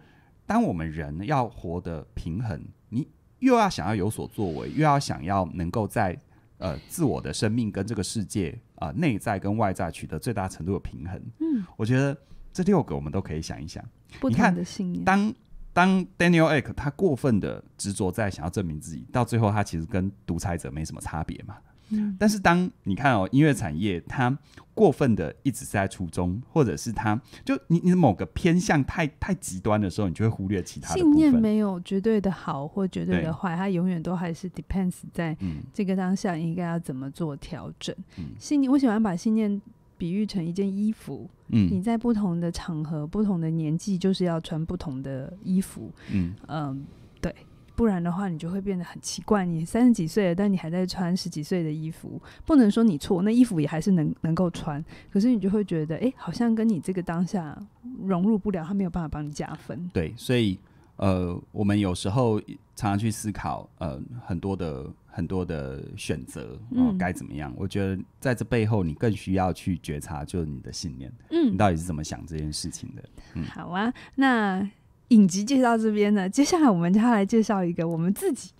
Speaker 2: 当我们人要活得平衡，你又要想要有所作为，又要想要能够在呃自我的生命跟这个世界啊内在跟外在取得最大程度的平衡。嗯，我觉得。这六个我们都可以想一想。
Speaker 1: 不同的信念。当
Speaker 2: 当 Daniel e g 他过分的执着在想要证明自己，到最后他其实跟独裁者没什么差别嘛。嗯。但是当你看哦，音乐产业他过分的一直是在初衷，或者是他就你你某个偏向太太极端的时候，你就会忽略其他信念
Speaker 1: 没有绝对的好或绝对的坏，它永远都还是 depends 在这个当下应该要怎么做调整。信念，我喜欢把信念。比喻成一件衣服，嗯，你在不同的场合、不同的年纪，就是要穿不同的衣服，嗯，嗯，对，不然的话，你就会变得很奇怪。你三十几岁了，但你还在穿十几岁的衣服，不能说你错，那衣服也还是能能够穿，可是你就会觉得，哎，好像跟你这个当下融入不了，他没有办法帮你加分。
Speaker 2: 对，所以呃，我们有时候常常去思考，呃，很多的。很多的选择，嗯，该怎么样？我觉得在这背后，你更需要去觉察，就是你的信念，嗯，你到底是怎么想这件事情的？嗯，
Speaker 1: 好啊。那影集介绍这边呢，接下来我们就要来介绍一个我们自己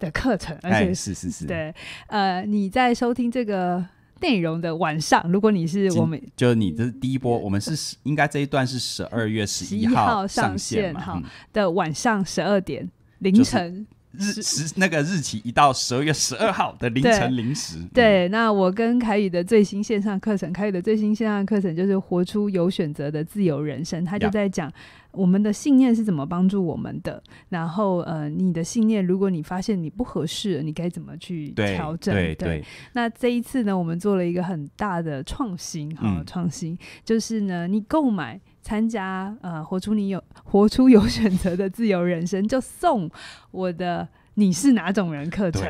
Speaker 1: 的课程，而哎，是是是，对，呃，你在收听这个内容的晚上，如果你是我们，
Speaker 2: 就是你的第一波，我们是应该这一段是十二月十一号上线哈
Speaker 1: 的晚上十二点凌晨。
Speaker 2: 日时那个日期一到十二月十二号的凌晨零时，
Speaker 1: 对，那我跟凯宇的最新线上课程，凯宇的最新线上课程就是活出有选择的自由人生，他就在讲我们的信念是怎么帮助我们的，然后呃，你的信念如果你发现你不合适，你该怎么去调整？对，那这一次呢，我们做了一个很大的创新哈，创新就是呢，你购买。参加呃，活出你有活出有选择的自由人生，就送我的《你是哪种人》课程。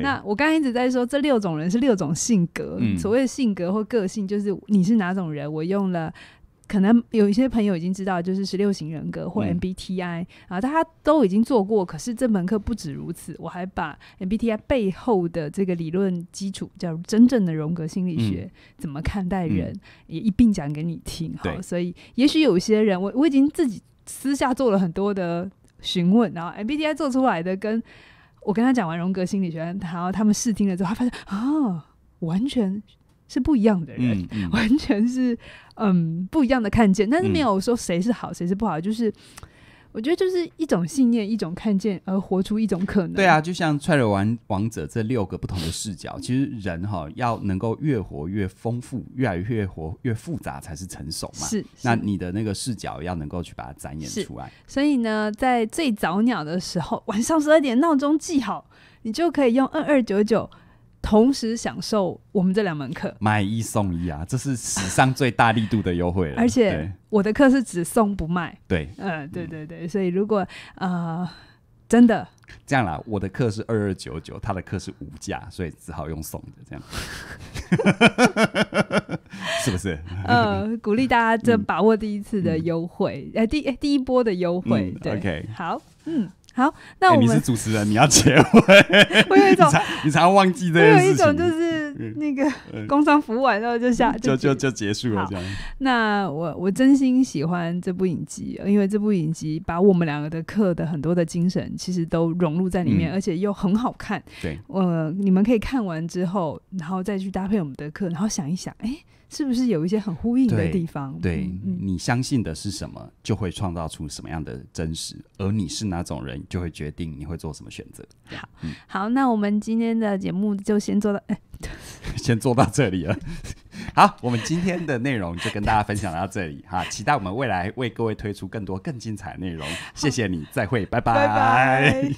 Speaker 1: 那我刚一直在说，这六种人是六种性格，所谓性格或个性，就是你是哪种人。我用了。可能有一些朋友已经知道，就是十六型人格或 MBTI 啊，大家都已经做过。可是这门课不止如此，我还把 MBTI 背后的这个理论基础，叫真正的荣格心理学，怎么看待人，也一并讲给你听。好，所以也许有些人，我我已经自己私下做了很多的询问，然后 MBTI 做出来的，跟我跟他讲完荣格心理学，然后他们试听了之后，他发现啊，完全是不一样的人，完全是。嗯，不一样的看见，但是没有说谁是好，谁是不好，就是我觉得就是一种信念，一种看见，而活出一种可能。对啊，
Speaker 2: 就像《穿越玩王者》这六个不同的视角，其实人哈要能够越活越丰富，越来越活越复杂才是成熟嘛。是。那你的那个视角要能够去把它展演出来。
Speaker 1: 所以呢，在最早鸟的时候，晚上十二点闹钟记好，你就可以用二二九九。同时享受我们这两门课，
Speaker 2: 买一送一啊！这是史上最大力度的优惠了。而且
Speaker 1: 我的课是只送不卖。对，嗯，对对对，所以如果呃，真的
Speaker 2: 这样啦，我的课是二二九九，他的课是无价，所以只好用送的这样。是不是？
Speaker 1: 呃，鼓励大家这把握第一次的优惠，呃，第第一波的优惠。对，OK，好，嗯。好，那我们你是主
Speaker 2: 持人，你要结尾。我有一种，你才要忘记这有一种就是那
Speaker 1: 个工商服务完之后就下就就
Speaker 2: 就结束了这样。
Speaker 1: 那我我真心喜欢这部影集，因为这部影集把我们两个的课的很多的精神其实都融入在里面，而且又很好看。对，呃，你们可以看完之后，然后再去搭配我们的课，然后想一想，哎。是不是有一些很呼应的地方？对
Speaker 2: 你相信的是什么，就会创造出什么样的真实；而你是哪种人，就会决定你会做什么选择。好
Speaker 1: 好，那我们今天的节目就先做到，
Speaker 2: 先做到这里了。好，我们今天的内容就跟大家分享到这里哈，期待我们未来为各位推出更多更精彩的内容。谢谢你，再会，拜拜。